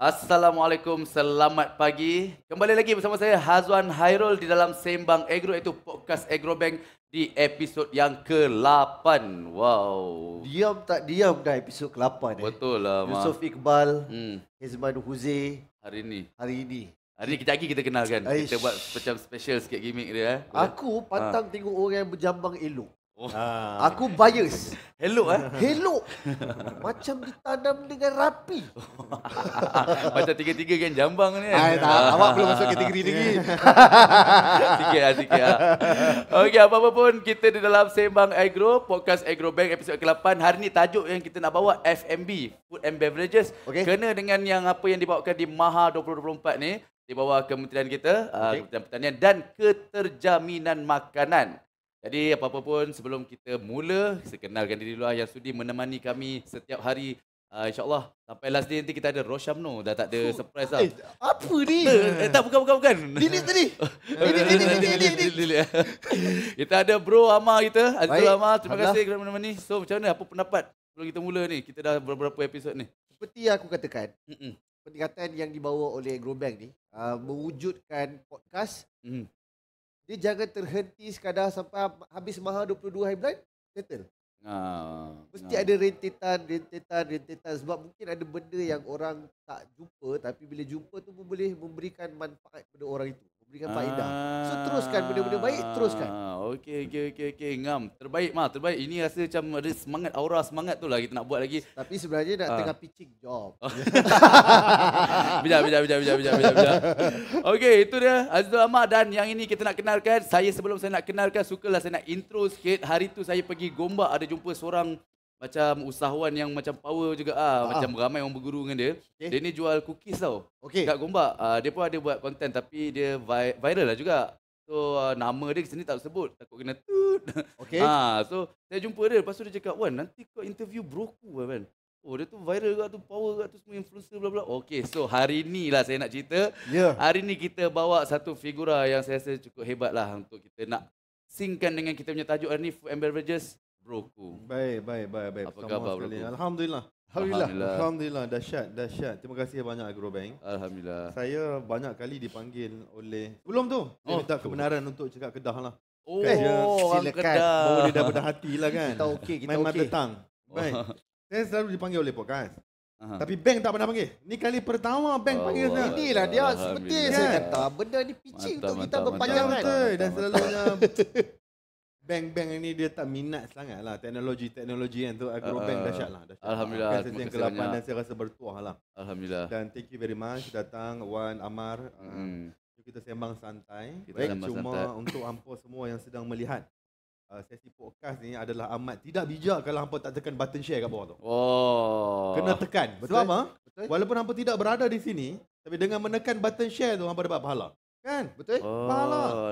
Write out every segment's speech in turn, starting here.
Assalamualaikum, selamat pagi. Kembali lagi bersama saya Hazwan Hairul di dalam Sembang Agro itu podcast Agrobank di episod yang ke-8. Wow. Diam tak diam dah episod ke-8 ni. Eh. Betul lah. Yusof Ma. Iqbal, hmm. Hizman Huzi. Hari ini. Hari ini. Hari ini kita lagi kita kenalkan. Kita buat macam special sikit gimmick dia. Eh. Aku ha. pantang ha. tengok orang yang berjambang elok. Oh. Ah. Aku bias. Hello eh. Hello. Macam ditanam dengan rapi. Macam tiga-tiga kan jambang ni kan. Ay, ah, tak, ah. awak belum masuk kategori lagi. sikit lah, sikit lah. Okey, apa-apa pun kita di dalam Sembang Agro, Podcast Agro Bank episod ke-8. Hari ni tajuk yang kita nak bawa FMB, Food and Beverages. Okay. Kena dengan yang apa yang dibawakan di Maha 2024 ni. Di bawah kementerian kita, okay. Kementerian Pertanian dan Keterjaminan Makanan. Jadi apa-apa pun sebelum kita mula, sekenalkan diri dulu yang sudi menemani kami setiap hari. Uh, InsyaAllah sampai last day nanti kita ada rosham no, Dah tak ada oh, surprise lah. Eh, apa ni? Eh, tak, bukan, bukan, bukan. Dini tadi. Dini, dini, dini, dini. Kita ada bro Amar kita. Azizul Amar. Terima Allah. kasih kerana menemani. So macam mana? Apa pendapat sebelum kita mula ni? Kita dah beberapa episod ni. Seperti yang aku katakan, Mm-mm. Peningkatan yang dibawa oleh Growbank ni uh, mewujudkan podcast mm. Dia jangan terhenti sekadar sampai habis maha 22 hari bulan, settle. Ah, Mesti ah. ada rentetan, rentetan, rentetan Sebab mungkin ada benda yang orang tak jumpa Tapi bila jumpa tu pun boleh memberikan manfaat kepada orang itu berikan Pak Indah. So teruskan benda-benda baik, ah, teruskan. Okey, okey, okey, okey. Ngam. Terbaik, Ma. Terbaik. Ini rasa macam ada semangat, aura semangat tu lah kita nak buat lagi. Tapi sebenarnya nak ah. tengah pitching job. bijak, bijak, bijak, bijak, bijak, bijak. Okey, itu dia Azizul Ahmad dan yang ini kita nak kenalkan. Saya sebelum saya nak kenalkan, sukalah saya nak intro sikit. Hari tu saya pergi Gombak ada jumpa seorang macam usahawan yang macam power juga ah uh-huh. macam ramai orang berguru dengan dia okay. dia ni jual cookies tau okay. dekat Gombak uh, dia pun ada buat konten, tapi dia vi- viral lah juga so uh, nama dia sini tak sebut takut kena tut okey ha uh, so saya jumpa dia lepas tu dia cakap wan nanti kau interview broku, ku lah, kan Oh dia tu viral juga tu power juga tu semua influencer bla bla. Okey so hari ni lah saya nak cerita. Yeah. Hari ni kita bawa satu figura yang saya rasa cukup hebat lah untuk kita nak singkan dengan kita punya tajuk hari ni Food and Beverages broku. Baik, baik, baik, baik. Apa khabar bro? Alhamdulillah. Alhamdulillah. Alhamdulillah. Alhamdulillah. Dahsyat, dahsyat. Terima kasih ya banyak Agro Bank. Alhamdulillah. Saya banyak kali dipanggil oleh Belum tu. Dia oh, minta kebenaran untuk cakap Kedah lah. Oh, eh, silakan. Bawa dia dah berdah hati lah kan. Kita okey, kita okey. Main okay. datang. Oh. Baik. Saya selalu dipanggil oleh podcast. Aha. Tapi bank tak pernah panggil. Ni kali pertama bank oh, panggil saya. Inilah dia seperti saya kata. Benda ni picing untuk kita mantap, berpanjangan. Mantap, mantap, dan selalunya bank-bank ini dia tak minat sangat lah teknologi-teknologi kan tu agrobank uh, dahsyat lah dahsyat Alhamdulillah lah. terima kasih banyak dan saya rasa bertuah lah Alhamdulillah dan thank you very much datang Wan, Amar hmm. uh, kita sembang santai kita baik cuma santai. untuk hampa semua yang sedang melihat uh, sesi podcast ni adalah amat tidak bijak kalau hampa tak tekan button share kat bawah tu oh. kena tekan betul? sebab Betul. walaupun hampa tidak berada di sini tapi dengan menekan button share tu hampa dapat pahala Kan? Betul? Eh? Oh,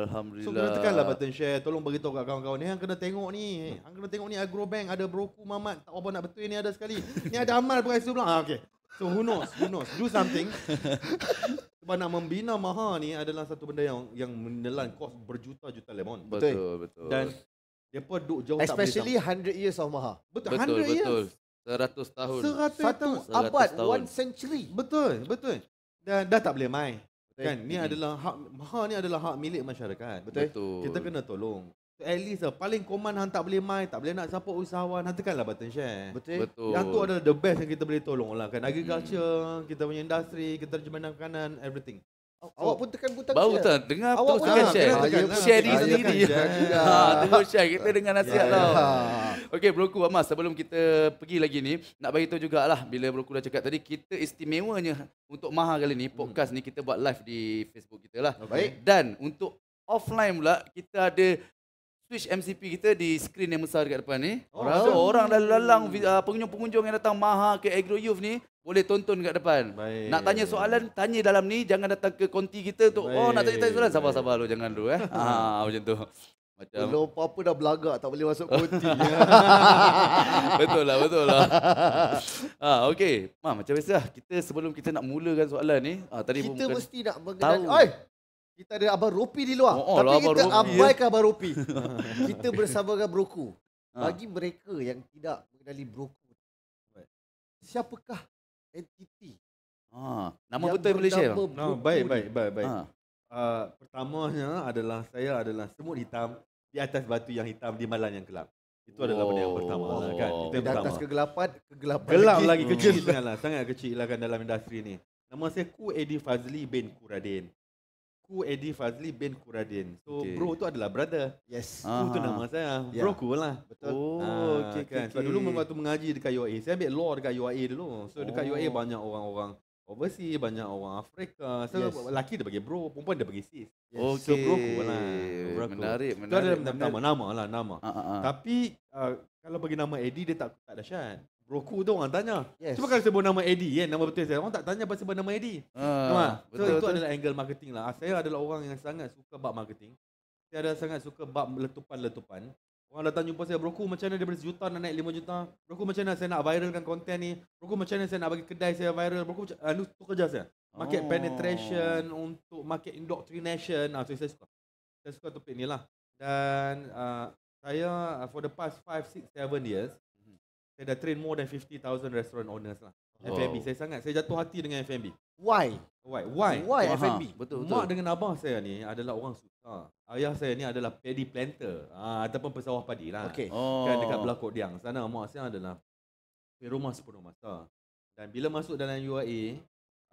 Alhamdulillah. So, kena tekanlah button share. Tolong beritahu kat kawan-kawan. Ni eh, Yang kena tengok ni. Eh, yang kena tengok ni Agrobank ada broku Mamat. Tak apa nak betul ni ada sekali. Ni ada amal pun kasi pulang. Ha, ah, okay. So, who knows? Who knows? Do something. Sebab nak membina maha ni adalah satu benda yang yang menelan kos berjuta-juta lemon. Betul, betul. betul. Dan mereka duduk jauh Especially tak boleh Especially 100 years of maha. Betul, betul 100 betul. years. 100 tahun. 100 Satu tahun. abad, one century. Betul, betul. Dan dah tak boleh main. Kan, ni adalah hak maha ni adalah hak milik masyarakat. Betul. Betul. Kita kena tolong. At least lah, paling common hang tak boleh mai, tak boleh nak support usahawan, hantarkanlah button share. Betul. Betul. Yang tu adalah the best yang kita boleh tolong lah kan. Agriculture, hmm. kita punya industri, kita terjemahan kanan, everything. Oh. Awak pun tekan butang Baru tak dengar Awak pun tekan share Share ni sendiri Tengok ah, share Kita dengan nasihat yeah, ya. tau yeah. Okay Broku Amas Sebelum kita pergi lagi ni Nak bagi tahu jugalah Bila Broku dah cakap tadi Kita istimewanya Untuk Maha kali ni hmm. Podcast ni kita buat live Di Facebook kita lah okay. Oh, Dan untuk Offline pula Kita ada Switch MCP kita di skrin yang besar dekat depan ni. Oh, so, orang dah lalang pengunjung-pengunjung yang datang Maha ke Agro Youth ni boleh tonton kat depan. Baik. Nak tanya soalan, tanya dalam ni. Jangan datang ke konti kita untuk, oh nak tanya-tanya soalan. Sabar-sabar lu, jangan dulu eh. ha, macam tu. Macam... Kalau apa-apa dah belagak, tak boleh masuk konti. betul lah, betul lah. ha, ah, okay. Ma, macam biasa lah, Kita sebelum kita nak mulakan soalan ni. Ha, tadi kita bukan... mesti nak mengenali. Oi! Kita ada Abang Ropi di luar. Oh, oh, Tapi lah, Abang kita Ropi, eh. abaikan ya. Abang Ropi. kita bersama dengan Broku. Ha. Bagi mereka yang tidak mengenali Broku, siapakah entiti. Ha, nama yang betul Malaysia. Nama no, baik baik baik baik. Ha. Uh, pertamanya adalah saya adalah semut hitam di atas batu yang hitam di malam yang gelap. Itu adalah oh. benda yang pertama lah kan. oh. kan. Itu yang di atas kegelapan, kegelapan Gelap lagi, lagi kecil hmm. lah. sangat kecil lah kan dalam industri ni. Nama saya Ku Edi Fazli bin Kuradin. Ku Eddie Fazli bin Kuradin. So okay. bro tu adalah brother. Yes. Aha. Tu ah. nama saya. Yeah. Bro ku ya. lah. Betul. Ah, oh, ah, okay, okay, kan. Okay. So, dulu waktu mengaji dekat UAE. Saya ambil law dekat UAE dulu. So dekat e oh. UAE banyak orang-orang overseas, banyak orang Afrika. So yes. lelaki dia bagi bro, perempuan dia bagi sis. Yes. Okay. So bro ku lah. Bro ku. Menarik, menarik. Tu nama-nama lah, nama. Ah, ah, ah. Tapi uh, kalau bagi nama Eddie dia tak tak dahsyat. Roku tu orang lah, tanya. Yes. Cuma kalau sebut nama Eddie kan, nama betul saya. Orang tak tanya pasal nama Eddie. Uh, so betul, itu betul. adalah angle marketing lah. Ah, saya adalah orang yang sangat suka bab marketing. Saya ada sangat suka bab letupan-letupan. Orang datang jumpa saya, Roku macam mana daripada sejuta nak naik lima juta. Roku macam mana saya nak viralkan konten ni. Roku macam mana saya nak bagi kedai saya viral. Roku macam mana, uh, tu kerja saya. Market oh. penetration untuk market indoctrination. Uh, so saya suka. Saya suka topik ni lah. Dan uh, saya uh, for the past 5, 6, 7 years, saya dah train more than 50,000 restaurant owners lah. Wow. Oh. F&B saya sangat. Saya jatuh hati dengan F&B. Why? Why? Why? Why F&B? Betul betul. Mak dengan abang saya ni adalah orang suka. Ayah saya ni adalah paddy planter. Ah ataupun pesawah padi lah. Okay. Oh. Kan dekat Belakok Diang. Sana mak saya adalah rumah sepenuh masa. Dan bila masuk dalam UAE,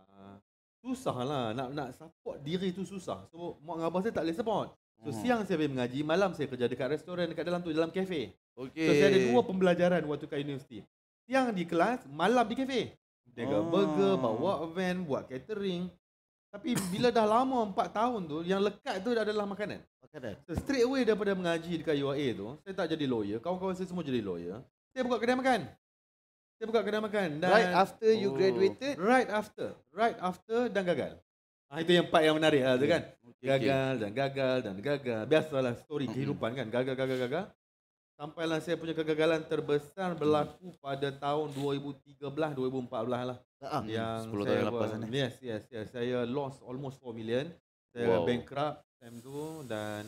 ah, susah lah nak nak support diri tu susah. So mak dengan abang saya tak boleh support. So hmm. siang saya pergi mengaji, malam saya kerja dekat restoran dekat dalam tu dalam kafe. Okey. So saya ada dua pembelajaran waktu kat universiti. Siang di kelas, malam di kafe. Dega hmm. Ah. burger, bawa van, buat catering. Tapi bila dah lama empat tahun tu, yang lekat tu adalah makanan. Makanan. So straight away daripada mengaji dekat UAE tu, saya tak jadi lawyer. Kawan-kawan saya semua jadi lawyer. Saya buka kedai makan. Saya buka kedai makan. Dan right after you oh. graduated? Right after. Right after dan gagal. Ah, itu yang part yang menarik lah tu ya. kan. Okay, gagal okay. dan gagal dan gagal. Biasalah story kehidupan kan. Gagal, gagal, gagal. Sampailah saya punya kegagalan terbesar berlaku mm. pada tahun 2013-2014 lah. Uh, yang 10 tahun lepas ni. Yes, yes, yes. Saya lost almost 4 million. Saya wow. bankrupt time tu dan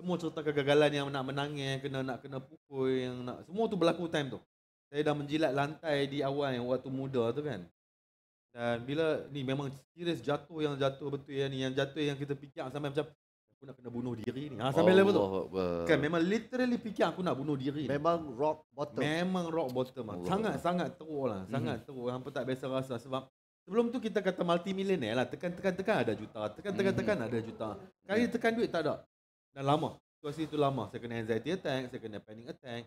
semua cerita kegagalan yang nak menangis, kena nak kena pukul yang nak semua tu berlaku time tu. Saya dah menjilat lantai di awal yang waktu muda tu kan. Dan bila ni memang serius jatuh yang jatuh betul ya ni yang jatuh yang kita fikir sampai macam aku nak kena bunuh diri ni. Ha sampai Allah level tu. Allah. Kan memang literally fikir aku nak bunuh diri. Memang ni. rock bottom. Memang rock bottom ah. Sangat sangat teruk lah. Sangat hmm. teruk. Hampa tak biasa rasa sebab sebelum tu kita kata multi millionaire lah. Tekan tekan tekan ada juta. Tekan tekan tekan hmm. ada juta. Kali yeah. tekan duit tak ada. dan lama. Situasi tu lama. Saya kena anxiety attack, saya kena panic attack.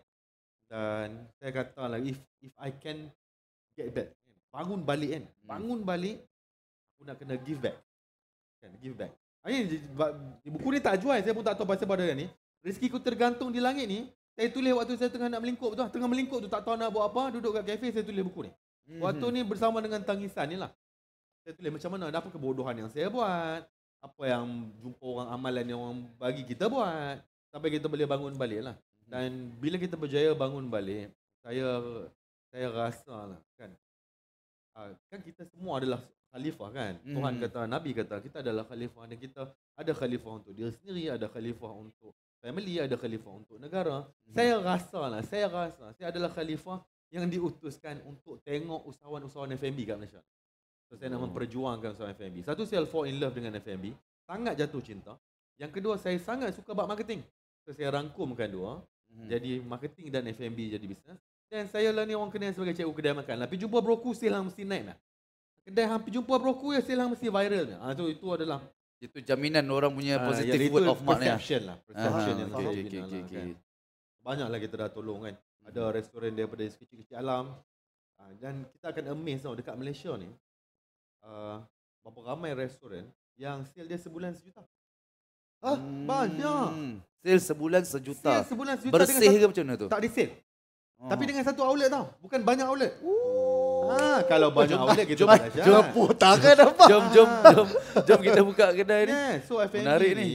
Dan saya kata lah if if I can get back bangun balik kan hmm. bangun balik aku nak kena give back kan give back ini ah, buku ni tak jual saya pun tak tahu pasal pada ni rezeki ku tergantung di langit ni saya tulis waktu saya tengah nak melingkup tu lah. tengah melingkup tu tak tahu nak buat apa duduk kat kafe saya tulis buku ni hmm. waktu ni bersama dengan tangisan ni lah saya tulis macam mana apa kebodohan yang saya buat apa yang jumpa orang amalan yang orang bagi kita buat sampai kita boleh bangun balik lah hmm. dan bila kita berjaya bangun balik saya saya rasa lah kan Ah, kan kita semua adalah khalifah kan mm. Tuhan hmm. kata Nabi kata kita adalah khalifah dan kita ada khalifah untuk diri sendiri ada khalifah untuk family ada khalifah untuk negara mm. saya rasa lah saya rasa saya adalah khalifah yang diutuskan untuk tengok usahawan-usahawan FMB kat Malaysia so, saya mm. nak hmm. memperjuangkan usahawan FMB satu saya fall in love dengan FMB sangat jatuh cinta yang kedua saya sangat suka buat marketing so, saya rangkumkan dua mm. jadi marketing dan FMB jadi bisnes dan saya lah ni orang kenal sebagai cikgu kedai makan. Tapi lah, jumpa broku silang mesti naik lah. Kedai hampir jumpa broku ya silang mesti viral. Ha, ah, so itu adalah. Itu jaminan orang punya ha, positive word of mouth. Itu perception lah. Perception yang okay, okay, okay, okay. Kan. Banyak lagi kita dah tolong kan. Ada hmm. restoran daripada kecil-kecil alam. Ha, dan kita akan amaze tau dekat Malaysia ni. Uh, berapa ramai restoran yang sale dia sebulan sejuta. Ah, hmm. banyak. Sale sebulan sejuta. Sale sebulan sejuta. Bersih ke macam mana tu? Tak ada sale. Ah. Tapi dengan satu outlet tau. Bukan banyak outlet. Ha, kalau banyak outlet kita jom, jom, jom putarkan apa? Jom, jom, jom, jom kita buka kedai ni. Yeah, so FNB Menarik ni.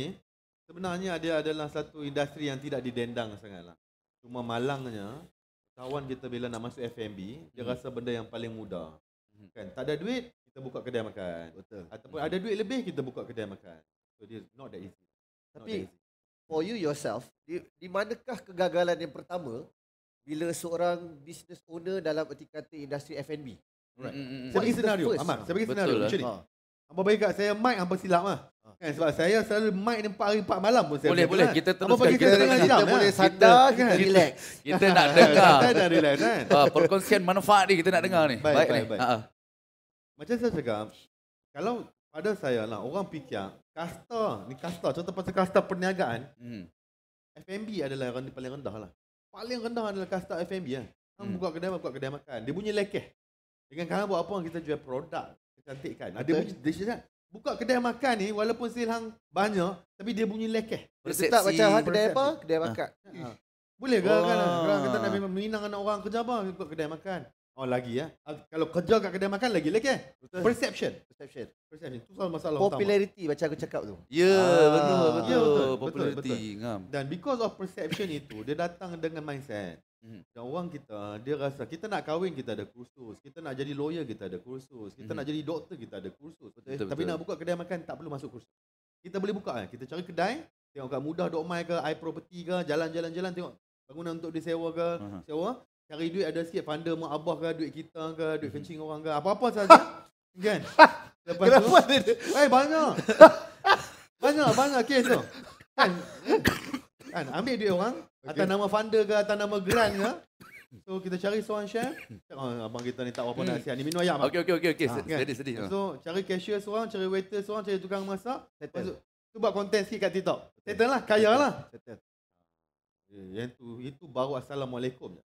Sebenarnya dia adalah satu industri yang tidak didendang sangatlah. Cuma malangnya, kawan kita bila nak masuk FMB, dia hmm. rasa benda yang paling mudah. Hmm. Kan, tak ada duit, kita buka kedai makan. Betul. Ataupun hmm. ada duit lebih, kita buka kedai makan. So, dia not that easy. Tapi, that easy. for you yourself, di, di manakah kegagalan yang pertama bila seorang business owner dalam erti kata industri F&B. Right. Mm, mm, mm. bagi senario, saya ah, bagi senario lah. macam ni. Ah. Hamba baik kat saya mic hamba silap lah. Kan sebab saya selalu mic ni 4 hari 4 malam pun saya. Boleh boleh kita teruskan. Kita, kita, kita, kita, boleh sadar kan. Relax. Kita nak dengar. Kita nak relax kan. Uh, perkongsian manfaat ni kita nak dengar ni. Baik, baik, baik. baik. Macam saya cakap, kalau pada saya lah orang fikir kasta ni kasta contoh pasal kasta perniagaan hmm. F&B adalah yang paling rendah lah paling rendah adalah kasta F&B lah. Hmm. Buka kedai, buka kedai makan. Dia punya lekeh. Dengan kalau buat apa kita jual produk, kecantikan. Ada Betul. punya dish kan? Buka kedai makan ni walaupun silang banyak tapi dia bunyi lekeh. Tetap macam hang kedai apa? Kedai ha. makan. Ha. Ha. Boleh ke oh. kan? Kita nak minang anak orang kerja apa? Buka kedai makan. Oh lagi ya. Kalau kerja kat kedai makan lagi lagi eh. Perception. Perception. Perception. Itu soal masalah Popularity utama. macam aku cakap tu. Ya, yeah, ah. betul, ya, betul. Yeah, betul. Popularity. Betul, betul. Ngam. Dan because of perception itu, dia datang dengan mindset. Hmm. Dan orang kita, dia rasa kita nak kahwin kita ada kursus. Kita nak jadi lawyer kita ada kursus. Kita hmm. nak jadi doktor kita ada kursus. Betul, betul, Tapi betul. nak buka kedai makan tak perlu masuk kursus. Kita boleh buka eh. Kita cari kedai. Tengok kat mudah.my ke, iProperty ke, jalan-jalan-jalan tengok bangunan untuk disewa ke, uh-huh. sewa cari duit ada sikit fanda mak abah ke duit kita ke duit mhm. kencing orang ke apa-apa saja kan lepas Kenapa tu dia? eh banyak banyak banyak kes tu kan kan ambil duit orang okay. atas nama fanda ke atas nama grant ke So kita cari seorang chef. Oh, abang kita ni tak apa-apa dah hmm. siap. Ni minum ayam. Okey okey okey okey. Sedih ah, sedih. Kan? So cari cashier seorang, cari waiter seorang, cari tukang masak. Settle. Tu buat konten sikit kat TikTok. Settle lah, kaya lah. Settle. Eh, yang tu itu baru assalamualaikum je.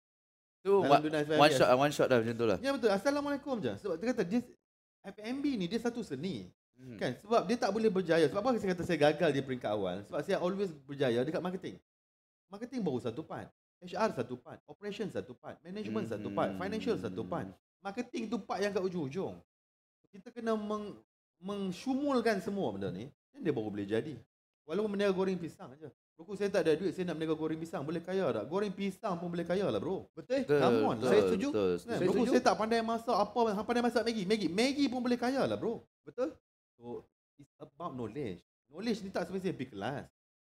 Tu one, kan. lah, one shot one shot dah macam tu lah. Ya betul. Assalamualaikum je. Sebab dia kata dia FMB ni dia satu seni. Hmm. Kan? Sebab dia tak boleh berjaya. Sebab apa saya kata saya gagal di peringkat awal? Sebab saya always berjaya dekat marketing. Marketing baru satu part. HR satu part. Operation satu part. Management hmm. satu part. Financial hmm. satu part. Marketing tu part yang kat ujung-ujung. Kita kena meng mengsumulkan semua benda ni. Kan dia baru boleh jadi. Walaupun benda goreng pisang aja. Buku saya tak ada duit, saya nak berniaga goreng pisang. Boleh kaya tak? Goreng pisang pun boleh kaya lah, bro. Betul? betul Come on. Betul, saya setuju. Betul, betul. Bro, saya, saya tak pandai masak apa. Saya pandai masak Maggi. Maggi. Maggi pun boleh kaya lah, bro. Betul? So, it's about knowledge. Knowledge ni tak sebenarnya pergi kelas.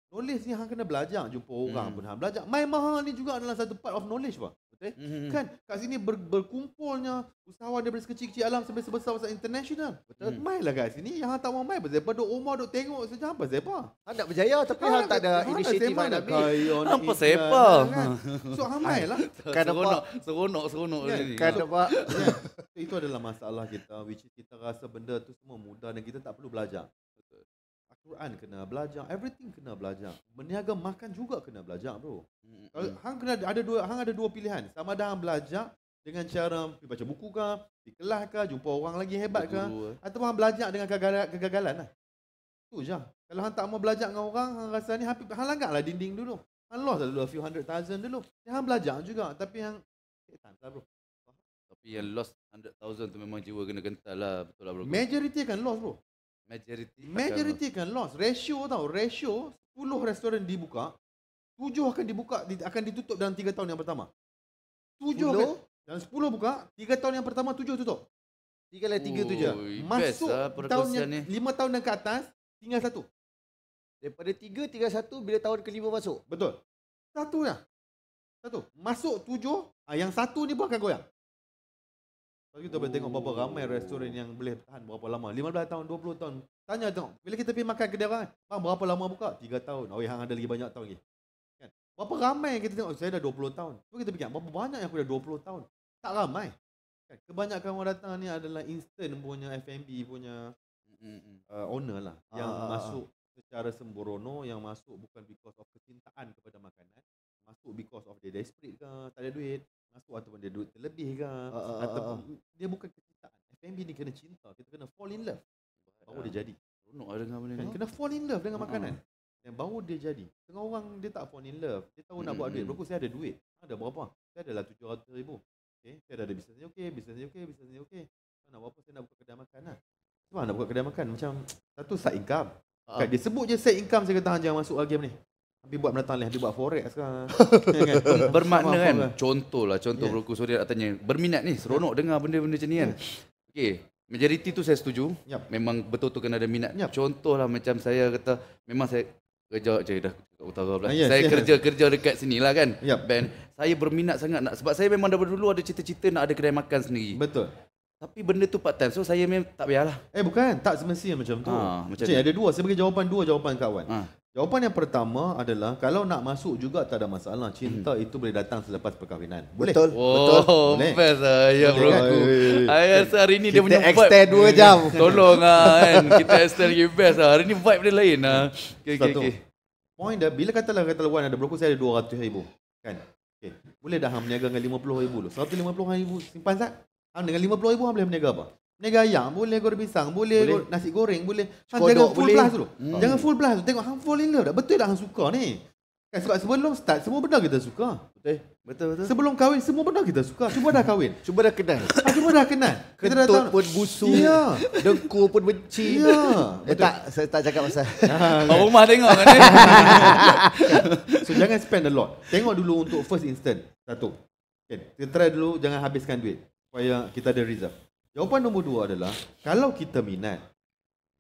Knowledge ni hang kena belajar jumpa orang hmm. pun. Hang belajar. Main mahal ni juga adalah satu part of knowledge pun. Okay? Eh, mm-hmm. Kan kat sini ber, berkumpulnya usahawan daripada sekecil-kecil alam sampai sebesar besar international. Betul. Mm. Mai lah kat sini. Yang hang tak mau mai berzepa duk rumah duk tengok saja apa zepa. Hang nak berjaya tapi hang tak ada inisiatif mai nak ambil. Apa zepa? Lah, kan? So hang mai lah. seronok, seronok, seronok ni. Kan Itu adalah masalah kita which kita rasa benda tu semua mudah dan kita tak perlu belajar. Quran kena belajar, everything kena belajar. Meniaga makan juga kena belajar, bro. Kalau hmm hang kena ada dua hang ada dua pilihan. Sama ada hang belajar dengan cara baca buku ke, di kelas ke, jumpa orang lagi hebat ke, eh. atau hang belajar dengan kegagalan, kegagalan lah. Tu je. Kalau hang tak mau belajar dengan orang, hang rasa ni hampir hang langgarlah dinding dulu. Hang lost lah dulu a few hundred thousand dulu. Ya, hang belajar juga tapi yang setan eh, lah, bro. Tapi yang lost 100,000 tu memang jiwa kena kental lah. Betul lah bro. Majority kan lost bro majority majority kan loss ratio tau ratio 10 restoran dibuka 7 akan dibuka akan ditutup dalam 3 tahun yang pertama 7 akan, dalam 10 buka 3 tahun yang pertama 7 tutup 3 lah 3 tu je masuk lah tahun yang, 5 tahun dan ke atas tinggal satu daripada 3 tinggal satu bila tahun ke 5 masuk betul satu lah satu masuk 7 ah, yang satu ni pun akan goyang Lepas kita boleh tengok berapa ramai restoran yang boleh tahan berapa lama. 15 tahun, 20 tahun. Tanya tengok. Bila kita pergi makan kedai orang, bang, berapa lama buka? 3 tahun. Oh, yang ada lagi banyak tahun lagi. Kan? Berapa ramai yang kita tengok? Oh, saya dah 20 tahun. Cuma kita fikir, berapa banyak yang aku dah 20 tahun? Tak ramai. Kan? Kebanyakan orang datang ni adalah instant punya F&B punya uh, owner lah. Ah. Yang ah, ah. masuk secara sembrono, yang masuk bukan because of kecintaan kepada makanan. Masuk because of the desperate ke, tak ada duit masuk ataupun dia duit terlebih ke uh, ataupun uh, dia bukan kecintaan FMB ni kena cinta kita kena fall in love baru uh, dia jadi seronok lah dengan benda kena fall in love dengan uh, makanan dan baru dia jadi tengah orang dia tak fall in love dia tahu hmm. nak buat duit hmm. berapa saya ada duit ada berapa saya ada lah 700,000 okey saya dah ada bisnes ni okey bisnes ni okey bisnes ni okey okay. nak buat apa saya nak buka kedai makan lah sebab nak buka kedai makan macam satu side income uh, kan dia sebut je side income saya kata jangan masuk lagi ni Habis buat menatang leh, habis buat forex sekarang. Ya kan? Bermakna kan? Contohlah, contoh yeah. Bro Suria nak tanya. Berminat ni, seronok dengar benda-benda macam ni kan? Yeah. Okay, majoriti tu saya setuju. Yep. Memang betul tu kena ada minat. Yep. Contohlah macam saya kata, memang saya kerja je dah kat utara pula. Ah, yes, saya kerja-kerja yes. dekat sini lah kan. Yep. Band. Saya berminat sangat nak sebab saya memang dari dulu ada cita-cita nak ada kedai makan sendiri. Betul. Tapi benda tu part time. So saya memang tak payahlah. Eh bukan, tak semestinya macam tu. Ha, macam Cik, ada dua. Saya bagi jawapan dua jawapan kawan. Ha. Jawapan yang pertama adalah kalau nak masuk juga tak ada masalah. Cinta hmm. itu boleh datang selepas perkahwinan. Boleh. Betul. Oh, Betul. Boleh. Best lah. Ya, bro. Kan? Saya rasa hari ni dia punya vibe. Kita extend 2 jam. Tolong lah kan. Kita extend lagi best lah. Hari ni vibe dia lain lah. Okay, Okay, okay. Point dia, bila katalah kata lawan ada berapa saya ada dua ratus ribu. Kan? Okay. Boleh dah hang meniaga dengan puluh ribu lima puluh ribu simpan tak? Hang dengan lima puluh ribu hang boleh meniaga apa? Negara, gayang boleh goreng pisang boleh, boleh. nasi goreng boleh. Hang jangan full boleh. blast tu. Hmm. Jangan full blast Tengok hang full in love dah. Betul dah hang suka ni. Kan sebab sebelum start semua benda kita suka. Betul. Betul betul. Sebelum kahwin semua benda kita suka. Cuba dah kahwin. Cuba dah kenal. Ha, cuba dah kenal. Kita dah tahu. pun busu. Ya. Dengkul pun benci. Ya. Eh, tak saya tak cakap pasal. Ha, kan. rumah tengok kan. so jangan spend a lot. Tengok dulu untuk first instant. Satu. Okay. Kita try dulu jangan habiskan duit. Supaya kita ada reserve. Jawapan nombor dua adalah Kalau kita minat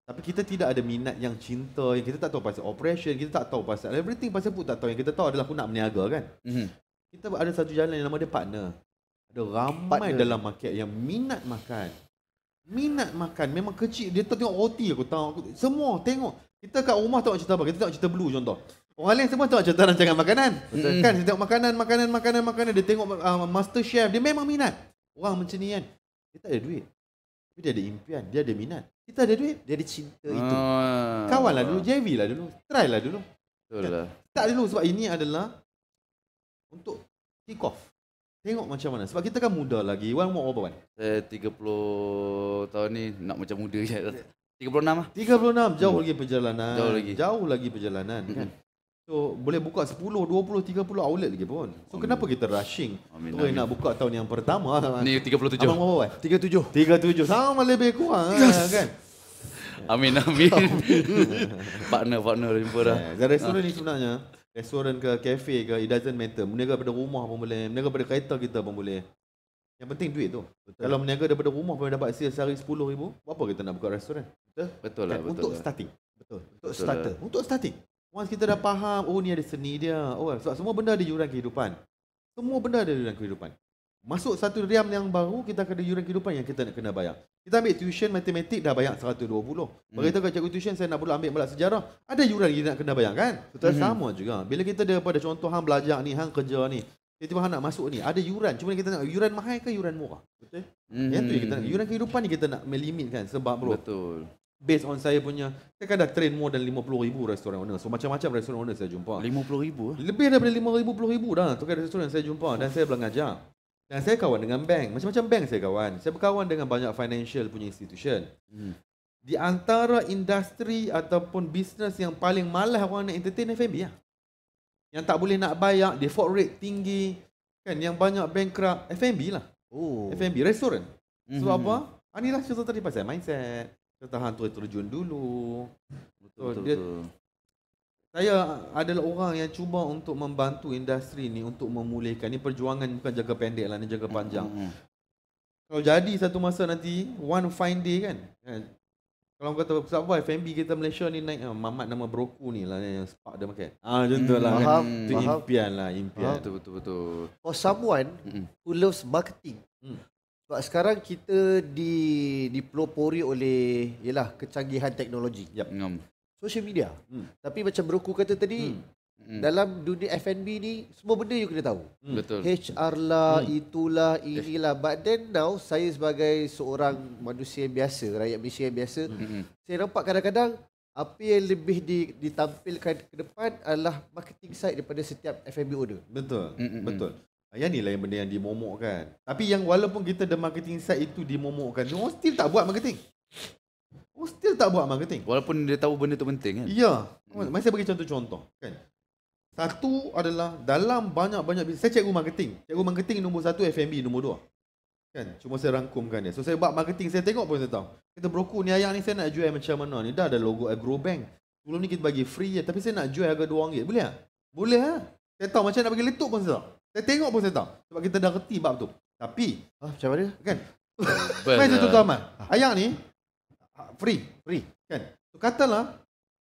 Tapi kita tidak ada minat yang cinta Yang kita tak tahu pasal operation Kita tak tahu pasal everything Pasal pun tak tahu Yang kita tahu adalah aku nak meniaga kan mm-hmm. Kita ada satu jalan yang nama dia partner Ada ramai partner. dalam market yang minat makan Minat makan Memang kecil Dia tak tengok roti aku tahu aku, Semua tengok Kita kat rumah tengok cerita apa Kita tengok cerita blue contoh Orang lain semua tengok cerita rancangan makanan mm-hmm. Kan dia tengok makanan Makanan Makanan makanan Dia tengok uh, ah, master chef Dia memang minat Orang macam ni kan kita ada duit. Tapi dia ada impian, dia ada minat. Kita ada duit, dia ada cinta itu. Ah. Kawanlah dulu, JV lah dulu. Try lah dulu. Betul lah. Tak dulu sebab ini adalah untuk kick off. Tengok macam mana. Sebab kita kan muda lagi. Wan umur berapa Wan? Saya puluh tahun ni nak macam muda je. 36 lah. 36. Jauh hmm. lagi perjalanan. Jauh lagi. Jauh lagi perjalanan. Kan? So boleh buka 10, 20, 30 outlet lagi pun. So Amin. kenapa kita rushing? Amin. Amin. nak buka tahun yang pertama. Ah. Ni 37. Abang berapa? 37. Eh? 37. Sama lebih kurang ah, yes. kan? Amin, amin. partner, partner jumpa dah. Yeah, restoran ha. ni sebenarnya, restoran ke kafe ke, it doesn't matter. Meniaga daripada rumah pun boleh, meniaga daripada kereta kita pun boleh. Yang penting duit tu. Betul. Kalau meniaga daripada rumah pun dapat sales sehari RM10,000, apa kita nak buka restoran? Betul, betul lah. Kan? Betul untuk lah. starting. Betul. Untuk betul starter. Lah. Untuk starting. Once kita dah faham, oh ni ada seni dia. Oh, sebab semua benda ada yuran kehidupan. Semua benda ada yuran kehidupan. Masuk satu riam yang baru, kita akan ada yuran kehidupan yang kita nak kena bayar. Kita ambil tuition matematik dah bayar 120. Hmm. Beritahu kat cikgu tuition, saya nak pula ambil balik sejarah. Ada yuran kita nak kena bayar kan? Betul hmm. sama juga. Bila kita ada pada contoh, hang belajar ni, hang kerja ni. kita tiba nak masuk ni, ada yuran. Cuma kita nak yuran mahal ke yuran murah? Betul? Hmm. Yang tu yang kita nak. Yuran kehidupan ni kita nak melimitkan sebab bro. Betul based on saya punya saya kan dah train more than 50 ribu restoran owner so macam-macam restoran owner saya jumpa 50 ribu eh? lebih daripada 5 ribu 10 ribu dah tukar restoran saya jumpa dan saya belum ajar dan saya kawan dengan bank macam-macam bank saya kawan saya berkawan dengan banyak financial punya institution hmm. di antara industri ataupun bisnes yang paling malas orang nak entertain FMB lah yang tak boleh nak bayar ah, default rate tinggi kan yang banyak bankrupt FMB lah oh. FMB restoran sebab hmm. apa? Anilah ah, cerita tadi pasal mindset tahan tu terjun dulu. Betul, betul, dia, betul. Saya adalah orang yang cuba untuk membantu industri ni untuk memulihkan. Ini perjuangan bukan jaga pendek lah, ni jaga hmm, panjang. Hmm, hmm. Kalau jadi satu masa nanti, one fine day kan. kan? Kalau kata pesawat boy, kita Malaysia ni naik, ah, mamat nama broku ni lah yang spark dia makan. Ah, macam tu lah. Kan. Faham. Itu impian lah, impian. Betul, betul, betul. For oh, someone who loves marketing, mm. Sebab sekarang kita di dipelopori oleh ialah kecanggihan teknologi. Yep. Mm. Social media. Mm. Tapi macam Broku kata tadi, mm. dalam dunia F&B ni semua benda you kena tahu. Mm. Betul. HR lah, mm. itulah, eh. inilah. But then now saya sebagai seorang manusia yang biasa, rakyat Malaysia yang biasa, hmm, hmm. saya nampak kadang-kadang apa yang lebih ditampilkan ke depan adalah marketing side daripada setiap F&B owner. Betul. hmm, hmm Betul. Yang ni lah yang benda yang dimomokkan. Tapi yang walaupun kita the marketing side itu dimomokkan, dia orang still tak buat marketing. Orang still tak buat marketing. Walaupun dia tahu benda tu penting kan? Ya. Hmm. Mari saya bagi contoh-contoh. Kan? Satu adalah dalam banyak-banyak bisnes. Saya cikgu marketing. Cikgu marketing nombor satu, FMB nombor dua. Kan? Cuma saya rangkumkan dia. So saya buat marketing, saya tengok pun saya tahu. Kita broku ni ayah ni saya nak jual macam mana ni. Dah ada logo Agrobank. Sebelum ni kita bagi free je. Tapi saya nak jual harga RM2. Boleh tak? Boleh lah. Saya tahu macam nak bagi letup pun saya tahu. Saya tengok pun saya tahu. Sebab kita dah reti bab tu. Tapi. Ah, macam mana? Kan? Main tu lah. tuan Amal. Ayah ni. Ah, free. Free. Kan? So, katalah.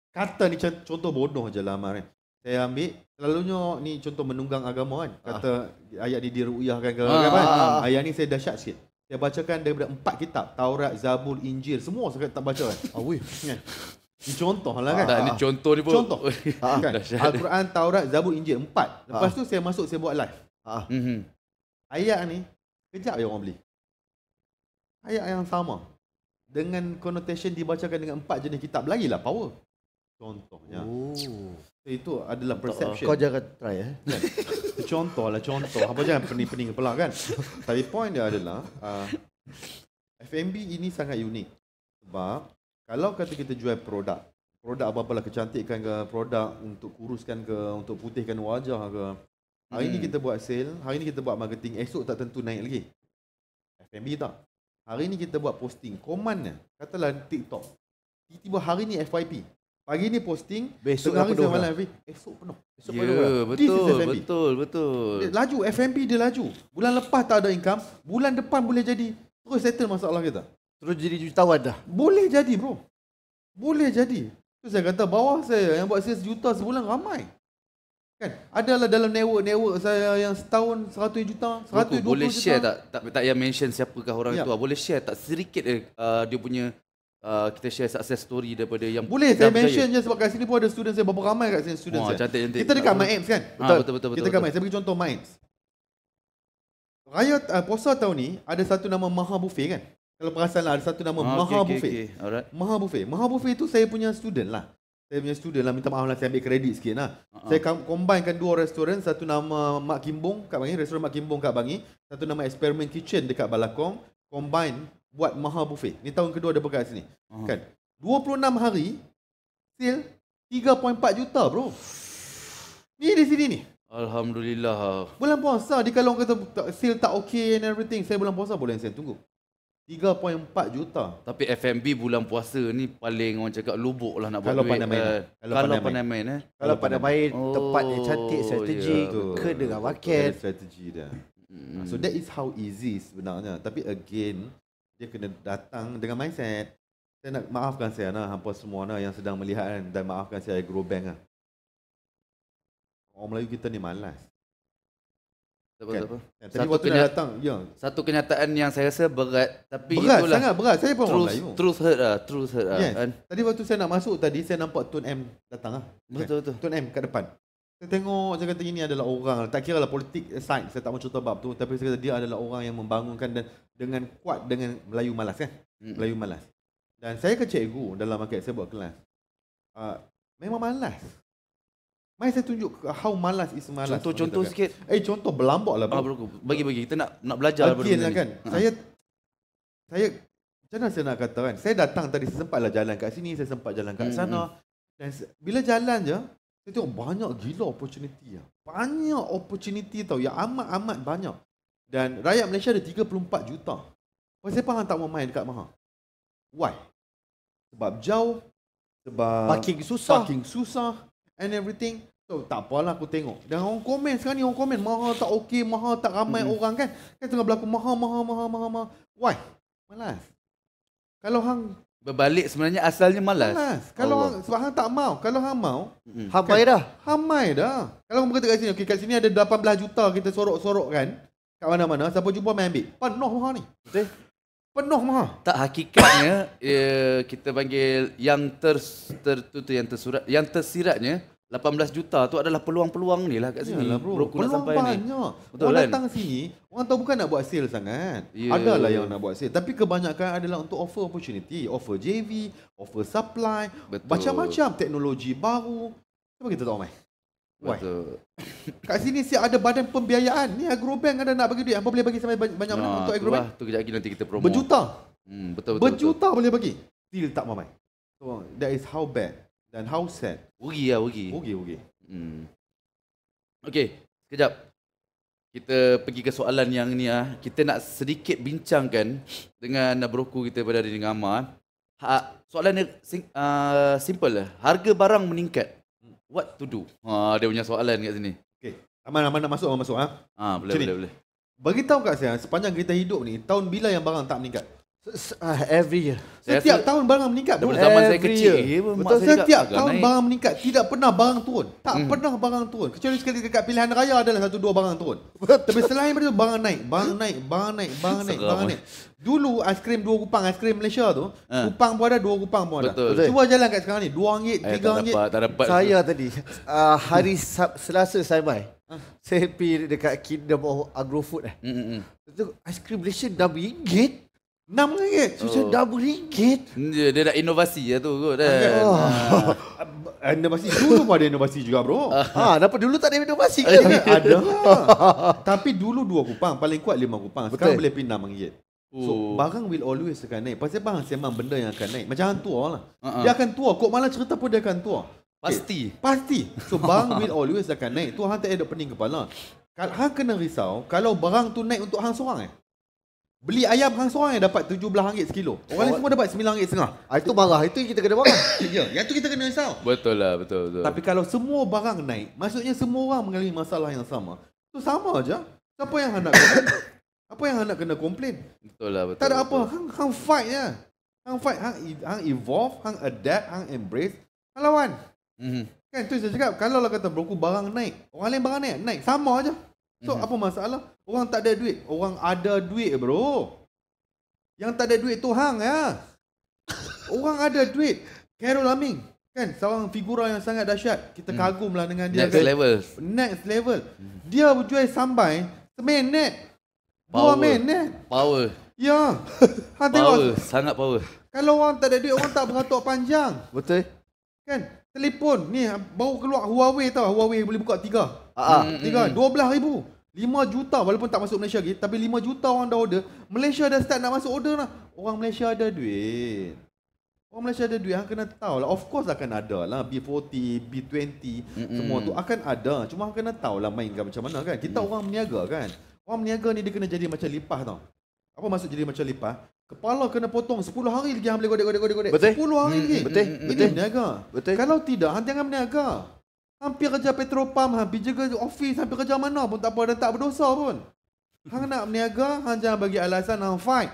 Kata ni contoh bodoh je lah Amal kan. Saya ambil. Selalunya ni contoh menunggang agama kan. Ah. Kata ah. ayat ni diruyahkan ke. Ah. Kan, ah, Ayat ni saya dahsyat sikit. Saya bacakan daripada empat kitab. Taurat, Zabul, Injil. Semua saya tak baca kan. Awih. kan? Contoh, lah ah, kan. Tak, ni ah. contoh ni pun. Contoh. kan? Al-Quran, Taurat, Zabur, Injil. Empat. Lepas tu saya masuk, saya buat live. Ha. Ayat ni, kejap je orang beli. Ayat yang sama. Dengan connotation dibacakan dengan empat jenis kitab. lagi lah. power. Contohnya. Oh. So, itu adalah perception. Kau jangan try eh. Kan? lah contoh. Apa jangan pening-pening kepala kan. Tapi point dia adalah, uh, FMB ini sangat unik. Sebab, kalau kata kita jual produk, produk apa-apalah kecantikan ke, produk untuk kuruskan ke, untuk putihkan wajah ke. Hari hmm. ni kita buat sale, hari ni kita buat marketing, esok tak tentu naik lagi. FMB tak. Hari ni kita buat posting, komen ni, katalah TikTok. Tiba-tiba hari ni FYP. Pagi ni posting, besok hari penuh malam FYP. Esok penuh. Esok yeah, penuh. Betul, FMB. betul, betul. Laju, FMB dia laju. Bulan lepas tak ada income, bulan depan boleh jadi. Terus settle masalah kita. Terus jadi jutawan dah. Boleh jadi bro. Boleh jadi. Tu saya kata bawah saya yang buat saya sejuta sebulan ramai. Kan? Adalah dalam network-network saya yang setahun 100 juta, 120 boleh juta. Boleh share tak? Tak tak yang mention siapakah orang ya. itu. Boleh share tak sedikit eh, dia punya uh, kita share success story daripada yang Boleh saya mention berjaya. je sebab kat sini pun ada student saya berapa ramai kat sini student Wah, saya. Cantik, cantik. Kita dekat MyApps kan? Ha, ah, betul. betul betul betul. Kita dekat Saya bagi contoh MyApps. Raya uh, puasa tahun ni ada satu nama Maha Buffet kan? Kalau perasan lah, ada satu nama ah, okay, Maha okay, Buffet. Okay, Maha Buffet. Maha Buffet tu saya punya student lah. Saya punya student lah. Minta maaf lah saya ambil kredit sikit lah. Uh-huh. Saya combinekan dua restoran. Satu nama Mak Kimbong kat Bangi. Restoran Mak Kimbong kat Bangi. Satu nama Experiment Kitchen dekat Balakong. Combine buat Maha Buffet. Ini tahun kedua ada buka sini. Uh-huh. Kan? 26 hari. Sale 3.4 juta bro. Ni di sini ni. Alhamdulillah. Bulan puasa. Dia kalau kata still tak okay and everything. Saya bulan puasa boleh saya tunggu. 3.4 juta. Tapi FMB bulan puasa ni paling orang cakap lubuk lah nak buat kalau duit. main, uh, kalau, kalau pandai main. main eh? Kalau, kalau pandai main. Kalau main. Tepat dia cantik, oh, strategi. Yeah, ya. ke dengan wakil. strategi dia. Hmm. So that is how easy sebenarnya. Tapi again, dia kena datang dengan mindset. Saya nak maafkan saya nah, hampa semua nah, yang sedang melihat kan. Dan maafkan saya grow bank lah. Orang Melayu kita ni malas. Betul kan. waktu kenyata- datang. Ya. Satu kenyataan yang saya rasa berat tapi berat, itulah. Berat sangat berat. Saya pun truth, orang Melayu. Truth hurt lah. Truth hurt lah. Yes. And tadi waktu saya nak masuk tadi saya nampak Tun M datang lah. Betul okay. betul. Tun M kat depan. Saya tengok saya kata ini adalah orang. Tak kira lah politik side. Saya tak mahu cerita bab tu. Tapi saya kata dia adalah orang yang membangunkan dan dengan kuat dengan Melayu malas kan. Mm. Melayu malas. Dan saya ke cikgu dalam market saya buat kelas. Uh, memang malas. Mai saya tunjuk how malas is malas. Contoh contoh kan? sikit. Eh contoh berlambak lah. Ah, bagi bagi kita nak nak belajar lah benda lah, kan. Ha. Saya ah. saya macam mana saya nak kata kan. Saya datang tadi saya sempatlah jalan kat sini, saya sempat jalan kat hmm. sana. Hmm. Dan bila jalan je, saya tengok banyak gila opportunity ya. Banyak opportunity tau yang amat-amat banyak. Dan rakyat Malaysia ada 34 juta. Pasal siapa hang tak mau main dekat Maha? Why? Sebab jauh, sebab parking susah. Parking susah and everything. So tak apalah aku tengok. Dan orang komen sekarang ni orang komen maha tak okey, maha tak ramai hmm orang kan. Kan tengah berlaku maha maha maha maha maha. Why? Malas. Kalau hang berbalik sebenarnya asalnya malas. Malas. Kalau hang, sebab hang tak mau. Kalau hang mau, hmm hang kan, dah. Hamai dah. Kalau kau kata kat sini, okey kat sini ada 18 juta kita sorok-sorok kan. Kat mana-mana siapa jumpa main ambil. Penuh maha ni. Betul? Penuh mah. Tak hakikatnya ia, ya, kita panggil yang ter, ter tu, yang tersurat yang tersiratnya 18 juta tu adalah peluang-peluang ni lah kat sini. Yalah, bro. Bro, peluang sampai Ni. Betul orang kan? datang sini, orang tahu bukan nak buat sale sangat. Yeah. Adalah yang nak buat sale. Tapi kebanyakan adalah untuk offer opportunity. Offer JV, offer supply, macam-macam teknologi baru. Apa kita tahu, Mai? Why? Kat sini siap ada badan pembiayaan. Ni agrobank ada nak bagi duit. Apa boleh bagi sampai banyak nah, untuk agrobank? Tu kejap lagi nanti kita promo. Berjuta. Hmm, betul, betul, Berjuta betul. boleh bagi. Still tak mamai. So, that is how bad. Dan how sad. Ugi lah, ugi. Ugi, ugi. Hmm. Okay, sekejap. Kita pergi ke soalan yang ni ah. Kita nak sedikit bincangkan dengan broku kita pada hari ini, Amar. Ha, soalan ni uh, ah, simple lah. Harga barang meningkat. What to do? Ha, dia punya soalan kat sini. Okay. Aman, aman nak masuk, aman masuk. Ha? Ha, boleh, Jadi, boleh, boleh. Bagi tahu kat saya, sepanjang kita hidup ni, tahun bila yang barang tak meningkat? Uh, every year. Setiap tahun barang meningkat. Dulu zaman saya kecil. Year. Ya, Betul, saya setiap tahun naik. barang meningkat. Tidak pernah barang turun. Tak hmm. pernah barang turun. Kecuali sekali dekat pilihan raya adalah satu dua barang turun. Tapi selain itu barang naik. Barang naik, barang naik, barang naik, barang naik. Dulu aiskrim dua kupang, aiskrim Malaysia tu. Uh. Kupang pun ada, dua kupang pun ada. Betul. Cuba jalan kat sekarang ni. Dua ringgit, eh, tiga ringgit. Tak dapat, tak dapat. Saya tu. tadi, uh, hari hmm. selasa saya mai. Ha. Saya pergi dekat Kingdom of Agrofood eh. Hmm, hmm. hmm. Aiskrim Malaysia dah 6 RM6 Susah RM2 oh. dia, dia nak inovasi ya tu kot kan oh. ha. Inovasi dulu pun ada inovasi juga bro ah. Ha, kenapa dulu tak ada inovasi ke? Eh, ada Tapi dulu dua kupang Paling kuat lima kupang Sekarang Betul. boleh pergi RM6 oh. barang will always akan naik Pasal barang semang benda yang akan naik Macam hantu lah uh-huh. Dia akan tua Kok malah cerita pun dia akan tua Pasti okay. Pasti So barang will always akan naik Tu hang tak ada pening kepala Hang kena risau Kalau barang tu naik untuk hang seorang eh Beli ayam hang seorang yang dapat RM17 sekilo. Orang lain oh, semua dapat RM9.5. Ah, itu marah. Itu yang kita kena marah. ya, yang itu kita kena risau. Betul lah, betul, betul. Tapi kalau semua barang naik, maksudnya semua orang mengalami masalah yang sama. Itu sama aja. Siapa yang hendak Apa yang hendak kena komplain? Betul lah, betul. Tak ada betul. apa. Hang, hang fight ya. Hang fight, hang, e- hang evolve, hang adapt, hang embrace. Hang lawan. Mm-hmm. Kan, tu saya cakap. Kalau lah kata broku barang naik, orang lain barang naik, naik. Sama aja. So, mm-hmm. apa masalah? Orang tak ada duit. Orang ada duit bro. Yang tak ada duit tu hang ya. Orang ada duit. Carol Aming. Kan seorang figura yang sangat dahsyat. Kita hmm. kagum lah dengan dia. Next kan? level. Next level. Hmm. Dia jual sambal. Seminit. Power. Dua minit. Power. Ya. Ha, power. Tengok. Sangat power. Kalau orang tak ada duit, orang tak beratur panjang. Betul. Kan? Telepon. Ni baru keluar Huawei tau. Huawei boleh buka tiga. uh-huh. Tiga. Dua belah ribu. 5 juta walaupun tak masuk Malaysia lagi tapi 5 juta orang dah order Malaysia dah start nak masuk order lah orang Malaysia ada duit orang Malaysia ada duit hang kena tahu lah of course akan ada lah B40 B20 Mm-mm. semua tu akan ada cuma hang kena tahu lah mainkan macam mana kan kita mm. orang meniaga kan orang meniaga ni dia kena jadi macam lipah tau apa maksud jadi macam lipah kepala kena potong 10 hari lagi hang boleh godek godek godek 10 hari mm-hmm. lagi betul betul meniaga betul kalau tidak hang jangan meniaga Hampir kerja petropam, hampir kerja ofis, hampir kerja mana pun tak apa dan tak berdosa pun. Hang nak berniaga, hang jangan bagi alasan hang fight.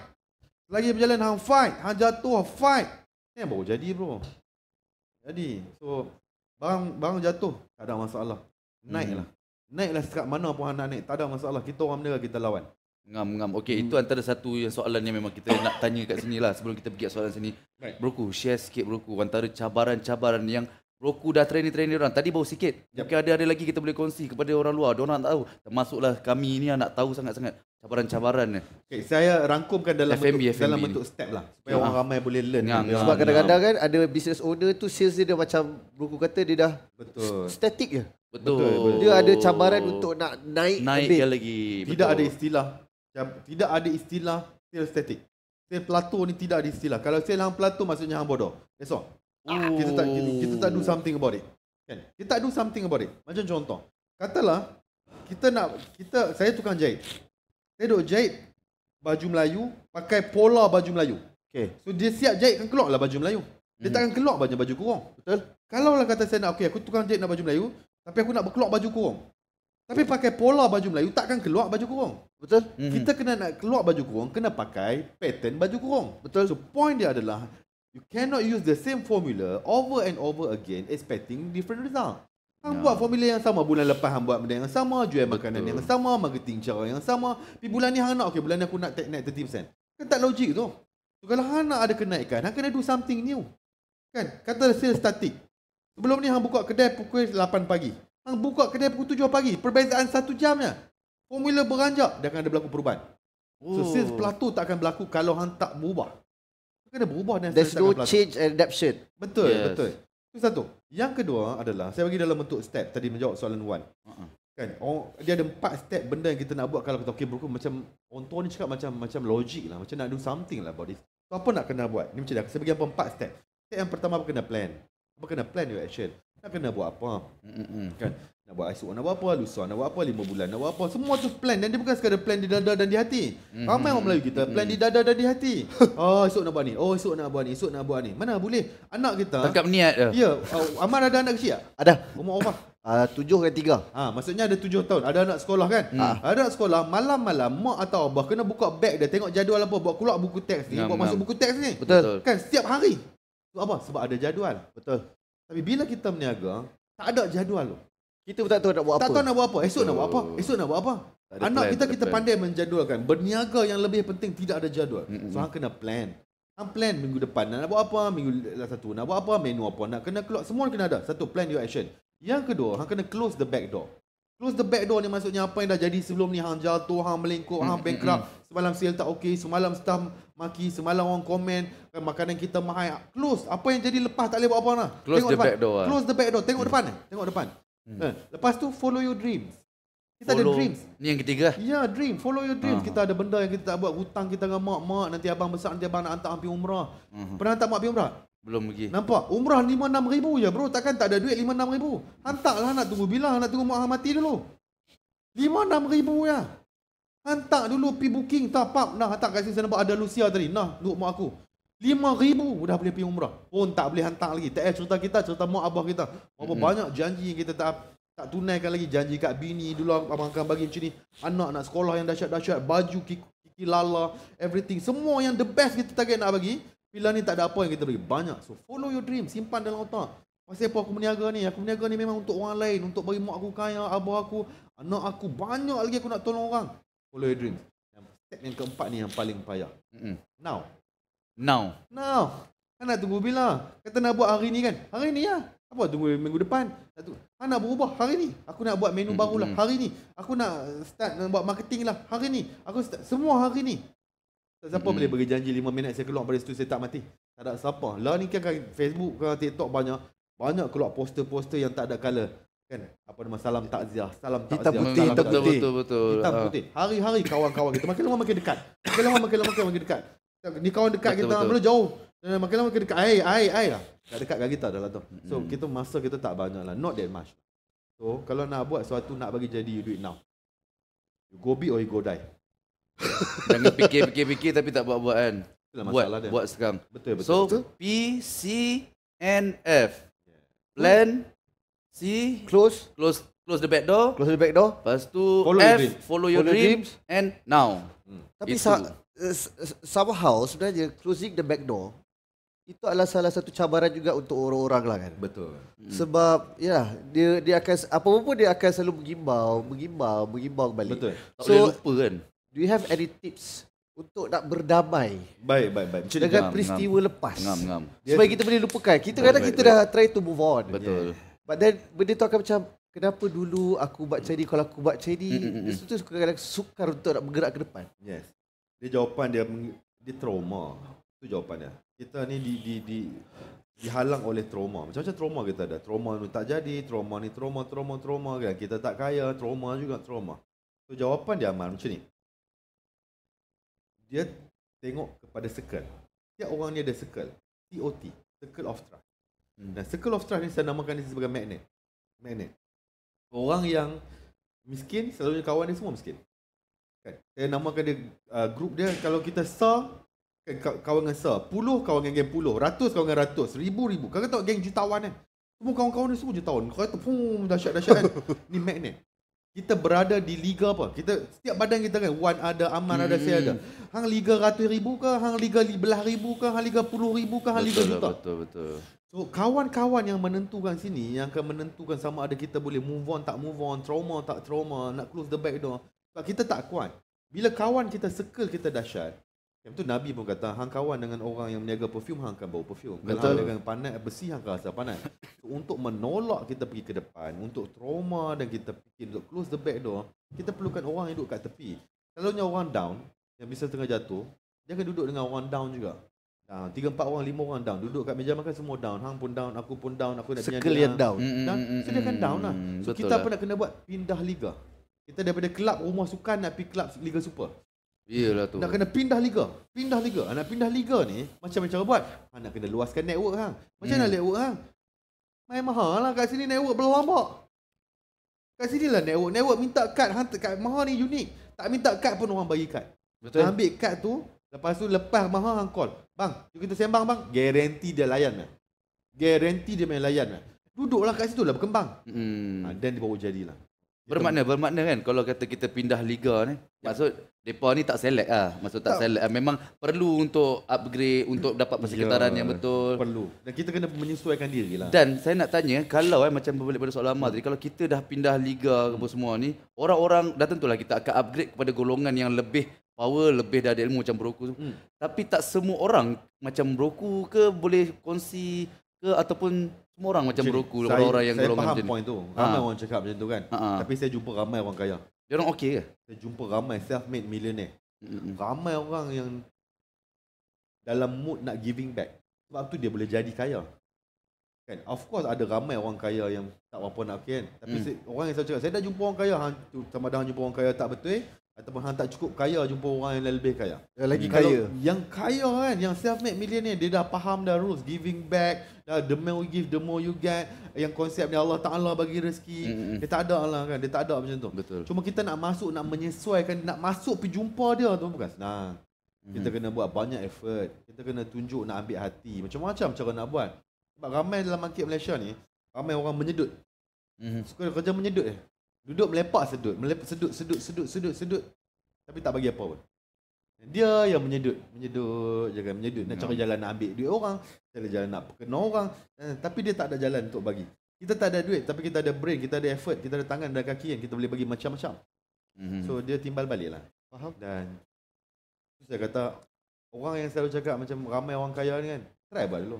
Lagi berjalan hang fight, hang jatuh fight. Ni baru jadi bro. Jadi, so barang barang jatuh, tak ada masalah. Naiklah. Hmm. Naiklah sekat mana pun hang nak naik, tak ada masalah. Kita orang berniaga kita lawan. Ngam ngam. Okey, hmm. itu antara satu yang soalan yang memang kita nak tanya kat sini lah sebelum kita pergi soalan sini. Right. Broku, share sikit broku antara cabaran-cabaran yang Roku dah train train orang. Tadi baru sikit. Mungkin ada ada lagi kita boleh kongsi kepada orang luar. Diorang tak tahu. Termasuklah kami ni nak tahu sangat-sangat cabaran-cabaran ni. Okay, saya rangkumkan dalam FNB, bentuk, FNB dalam bentuk step lah supaya ya. orang ramai boleh learn. Ya, ya, Sebab kadang-kadang ya. kan ada business owner tu sales dia, dia macam buku kata dia dah betul. Static je. Betul. betul. Dia ada cabaran untuk nak naik, naik lebih. lagi. Betul. Tidak ada istilah. Tidak ada istilah sales static. Sales plateau ni tidak ada istilah. Kalau sales hang Plato maksudnya hang bodoh. Esok. Ah, kita tak kita, kita tak do oh. something about it. Kan? Kita tak do something about it. Macam contoh, katalah kita nak kita saya tukang jahit. Saya dok jahit baju Melayu pakai pola baju Melayu. Okay. So dia siap jahit kan keluarlah baju Melayu. Dia hmm. takkan keluar baju baju kurung. Betul? Kalau lah kata saya nak okey aku tukang jahit nak baju Melayu tapi aku nak berkeluar baju kurung. Tapi pakai pola baju Melayu takkan keluar baju kurung. Betul? Mm-hmm. Kita hmm. kena nak keluar baju kurung kena pakai pattern baju kurung. Betul? So point dia adalah You cannot use the same formula over and over again expecting different result. Hang ya. buat formula yang sama bulan lepas hang buat benda yang sama, jual makanan Betul. yang sama, marketing cara yang sama. Di bulan ni hang nak okey bulan ni aku nak take naik 30%. Kan tak logik tu. So, kalau hang nak ada kenaikan, hang kena do something new. Kan? Kata sales statik. Sebelum ni hang buka kedai pukul 8 pagi. Hang buka kedai pukul 7 pagi. Perbezaan 1 jam je. Formula beranjak, dah akan ada berlaku perubahan. Oh. So sales oh. plateau tak akan berlaku kalau hang tak ubah kena berubah dan There's no change and adaptation. Betul, yes. betul. Itu satu. Yang kedua adalah saya bagi dalam bentuk step tadi menjawab soalan Wan. Uh-huh. Kan? Oh, dia ada empat step benda yang kita nak buat kalau kita okay bro, macam orang tua ni cakap macam macam logik lah. Macam nak do something lah about this. So, apa nak kena buat? Ni macam dah. Saya bagi apa empat step. Step yang pertama apa kena plan? Apa kena plan your action? Nak kena buat apa? Mm-mm. Kan? Nak buat esok nak buat apa, lusa nak buat apa, lima bulan nak buat apa. Semua tu plan dan dia bukan sekadar plan di dada dan di hati. Mm-hmm. Ramai orang Melayu kita plan di dada dan di hati. oh esok nak buat ni, oh esok nak buat ni, esok nak buat ni. Mana boleh? Anak kita. Tangkap niat dia. Ya, uh, Amar ada anak kecil tak? Ada. Umur apa? Uh, ah, tujuh ke tiga. Ha, maksudnya ada tujuh tahun. Ada anak sekolah kan? Hmm. Ada anak sekolah, malam-malam mak atau abah kena buka beg dia. Tengok jadual apa. Buat keluar buku teks ni. Ngam, buat masuk buku teks ni. Betul. Kan setiap hari. Sebab apa? Sebab ada jadual. Betul. Tapi bila kita meniaga, tak ada jadual. Loh. Kita pun tak tahu nak buat tak apa. Tak tahu nak buat apa. Esok oh. nak buat apa? Esok nak buat apa? Tak Anak plan, kita kita plan. pandai menjadualkan. Berniaga yang lebih penting tidak ada jadual. Mm-hmm. So hang kena plan. Hang plan minggu depan nak buat apa, minggu satu nak buat apa, menu apa nak kena keluar. Semua kena ada. Satu plan your action. Yang kedua, hang kena close the back door. Close the back door ni maksudnya apa yang dah jadi sebelum ni hang jatuh, hang melingkup, hang mm-hmm. Semalam sale tak okey, semalam staff maki, semalam orang komen kan makanan kita mahal. Close. Apa yang jadi lepas tak boleh buat apa-apa lah. Close the back door. Close the back door. Tengok depan. Tengok depan. Hmm. Eh, lepas tu follow your dreams. Kita follow. ada dreams. Ni yang ketiga. Eh? Ya, dream, follow your dreams. Uh-huh. Kita ada benda yang kita tak buat, hutang kita dengan mak, mak nanti abang besar nanti abang nak hantar hampir umrah. Uh-huh. Pernah hantar mak pergi umrah? Belum pergi. Nampak? Umrah 5-6 ribu je bro. Takkan tak ada duit 5-6 ribu. Hantarlah nak tunggu bilang, Nak tunggu mak mati dulu. 5-6 ribu je. Ya. Hantar dulu pergi booking. Tak apa. Nah, hantar kat sini saya nampak ada Lucia tadi. Nah, duduk mak aku. Lima ribu sudah boleh pergi umrah. Pun tak boleh hantar lagi. Tak eh, cerita kita, cerita mak abah kita. Berapa mm-hmm. banyak janji yang kita tak tak tunaikan lagi. Janji kat bini dulu abang akan bagi macam ni. Anak nak sekolah yang dahsyat-dahsyat. Baju, kiki, lala, everything. Semua yang the best kita tak nak bagi. Bila ni tak ada apa yang kita bagi. Banyak. So follow your dream. Simpan dalam otak. Pasal apa aku berniaga ni? Aku berniaga ni memang untuk orang lain. Untuk bagi mak aku kaya, abah aku, anak aku. Banyak lagi aku nak tolong orang. Follow your dream. Step yang keempat ni yang paling payah. Mm-hmm. Now, Now. Now. Kan nak tunggu bila? Kata nak buat hari ni kan? Hari ni ya. Apa tunggu minggu depan? Satu. Kan nak berubah hari ni. Aku nak buat menu baru lah hari ni. Aku nak start nak buat marketing lah hari ni. Aku start semua hari ni. Siapa boleh bagi janji lima minit saya keluar pada situ saya tak mati. Tak ada siapa. Lah ni kan, kan Facebook kan TikTok banyak. Banyak keluar poster-poster yang tak ada color. Kan? Apa nama salam takziah, salam takziah. Hitam putih, hitam putih. Betul, betul, betul. putih. Hari-hari kawan-kawan kita makin lama makin dekat. Makin lama makin lama makin dekat. Ni kawan dekat betul, kita, belum jauh. Uh, makin lama makin dekat. Air, air, air lah. Tak dekat kat kita dalam tu. So, hmm kita masa kita tak banyak lah. Not that much. So, kalau nak buat sesuatu, nak bagi jadi, you do it now. You go big or you go die. Jangan fikir-fikir-fikir tapi tak buat-buat kan. Itulah buat, dia. buat sekarang. Betul, betul. So, betul. P, C, N, F. Plan, C, close, close, close the back door. Close the back door. Pastu F, your follow, your follow your dreams. dreams. And now. Hmm. Tapi, sa- somehow sebenarnya closing the back door itu adalah salah satu cabaran juga untuk orang-orang lah kan. Betul. Hmm. Sebab ya dia dia akan apa pun dia akan selalu mengimbau, mengimbau, mengimbau balik. Betul. Tak so, boleh lupa kan. Do you have any tips untuk nak berdamai? Baik, baik, baik. Cuma dengan ngam, peristiwa ngam. lepas. Ngam, ngam. Supaya kita boleh lupakan. Kita kata kita baik. dah try to move on. Betul. Yeah. But then benda tu akan macam kenapa dulu aku buat macam ni kalau aku buat macam ni mm, mm, itu kadang-kadang sukar untuk nak bergerak ke depan. Yes dia jawapan dia dia trauma Itu jawapan dia kita ni di di di dihalang oleh trauma macam-macam trauma kita ada trauma ni tak jadi trauma ni trauma trauma trauma kan kita tak kaya trauma juga trauma tu jawapan dia aman macam ni dia tengok kepada circle tiap orang ni ada circle TOT circle of trust hmm. dan circle of trust ni saya namakan dia sebagai magnet magnet orang yang miskin selalu kawan dia semua miskin kan? Saya namakan dia uh, Grup dia Kalau kita sah kan, Kawan dengan sah Puluh kawan dengan geng puluh Ratus kawan dengan ratus Ribu-ribu Kau tahu geng jutawan kan Semua kawan-kawan ni semua jutawan Kau kata Fum, Dahsyat-dahsyat kan Ni magnet kita berada di liga apa? Kita setiap badan kita kan one ada, Aman ada, hmm. saya ada. Hang liga ratus ribu ke? Hang liga belah ribu ke? Hang liga puluh ribu ke? Hang betul liga juta? Betul, betul, betul. So, kawan-kawan yang menentukan sini, yang akan menentukan sama ada kita boleh move on, tak move on, trauma, tak trauma, nak close the back door. Sebab kita tak kuat. Bila kawan kita sekel kita dahsyat. Yang tu Nabi pun kata, hang kawan dengan orang yang meniaga perfume, hang akan bau perfume. Kalau Betul. hang dengan panas, bersih, hang akan rasa panas. So, untuk menolak kita pergi ke depan, untuk trauma dan kita fikir untuk close the back door, kita perlukan orang yang duduk kat tepi. Kalau orang down, yang bisa tengah jatuh, dia akan duduk dengan orang down juga. Down. Ah, tiga, empat orang, lima orang down. Duduk kat meja makan semua down. Hang pun down, aku pun down, aku nak Sekalian down. Mm, mm, dan, mm, so dia akan down lah. So kita lah. pun nak kena buat pindah liga. Kita daripada kelab rumah sukan nak pergi kelab Liga Super. Iyalah tu. Nak kena pindah liga. Pindah liga. Ah, nak pindah liga ni macam macam cara buat? Ha, nak kena luaskan network hang. Macam mana hmm. network hang? Main mahal lah kat sini network belum lambak. Kat sini lah network. Network minta kad. Hang kat mahal ni unik. Tak minta kad pun orang bagi kad. Betul. Dan ambil kad tu. Lepas tu lepas mahal hang call. Bang, jom kita sembang bang. Garanti dia layan lah. Garanti dia main layan lah. Duduklah kat situ lah berkembang. Hmm. Ha, ah, then dia baru jadilah. Bermakna, bermakna kan kalau kata kita pindah liga ni. Ya. Maksud, mereka ni tak select ah, Maksud tak, tak select lah. Memang perlu untuk upgrade, untuk dapat ya, persekitaran ya, yang betul. Perlu. Dan kita kena menyesuaikan diri lah. Dan saya nak tanya, kalau eh, macam berbalik pada soalan lama tadi, kalau kita dah pindah liga ke apa semua ni, orang-orang dah tentulah kita akan upgrade kepada golongan yang lebih power, lebih dah ada ilmu macam broku. Hmm. Tapi tak semua orang macam broku ke boleh kongsi ke ataupun semua orang macam beroku orang-orang yang golongan macam ni. Saya faham point tu. Ha. Ramai ha. orang cakap macam tu kan. Ha, ha. Tapi saya jumpa ramai orang kaya. Dia orang okey ke? Saya jumpa ramai self-made millionaire. mm Ramai orang yang dalam mood nak giving back. Sebab tu dia boleh jadi kaya. Kan? Of course ada ramai orang kaya yang tak apa-apa nak kan. Tapi mm. saya, orang yang saya cakap, saya dah jumpa orang kaya. Hang, sama ada jumpa orang kaya tak betul ataupun hang tak cukup kaya jumpa orang yang lebih kaya. Yang lagi hmm. kaya. Kalau yang kaya kan, yang self made millionaire dia dah faham dah rules giving back, dah the more you give the more you get, yang konsep ni Allah Taala bagi rezeki. Mm-hmm. Dia tak ada lah kan, dia tak ada macam tu. Betul. Cuma kita nak masuk nak menyesuaikan nak masuk pergi jumpa dia tu bukan senang. Mm-hmm. Kita hmm. kena buat banyak effort. Kita kena tunjuk nak ambil hati. Macam-macam cara nak buat. Sebab ramai dalam market Malaysia ni, ramai orang menyedut. Mm-hmm. Suka kerja menyedut je. Duduk melepak sedut, melepak sedut, sedut, sedut, sedut, sedut. Tapi tak bagi apa pun. Dia yang menyedut, menyedut, jaga kan, menyedut. Nak no. Ya. cari jalan nak ambil duit orang, cari jalan nak kenal orang. Eh, tapi dia tak ada jalan untuk bagi. Kita tak ada duit, tapi kita ada brain, kita ada effort, kita ada tangan ada kaki yang kita boleh bagi macam-macam. Mhm. So dia timbal balik lah. Faham? Dan saya kata, orang yang selalu cakap macam ramai orang kaya ni kan, try buat dulu.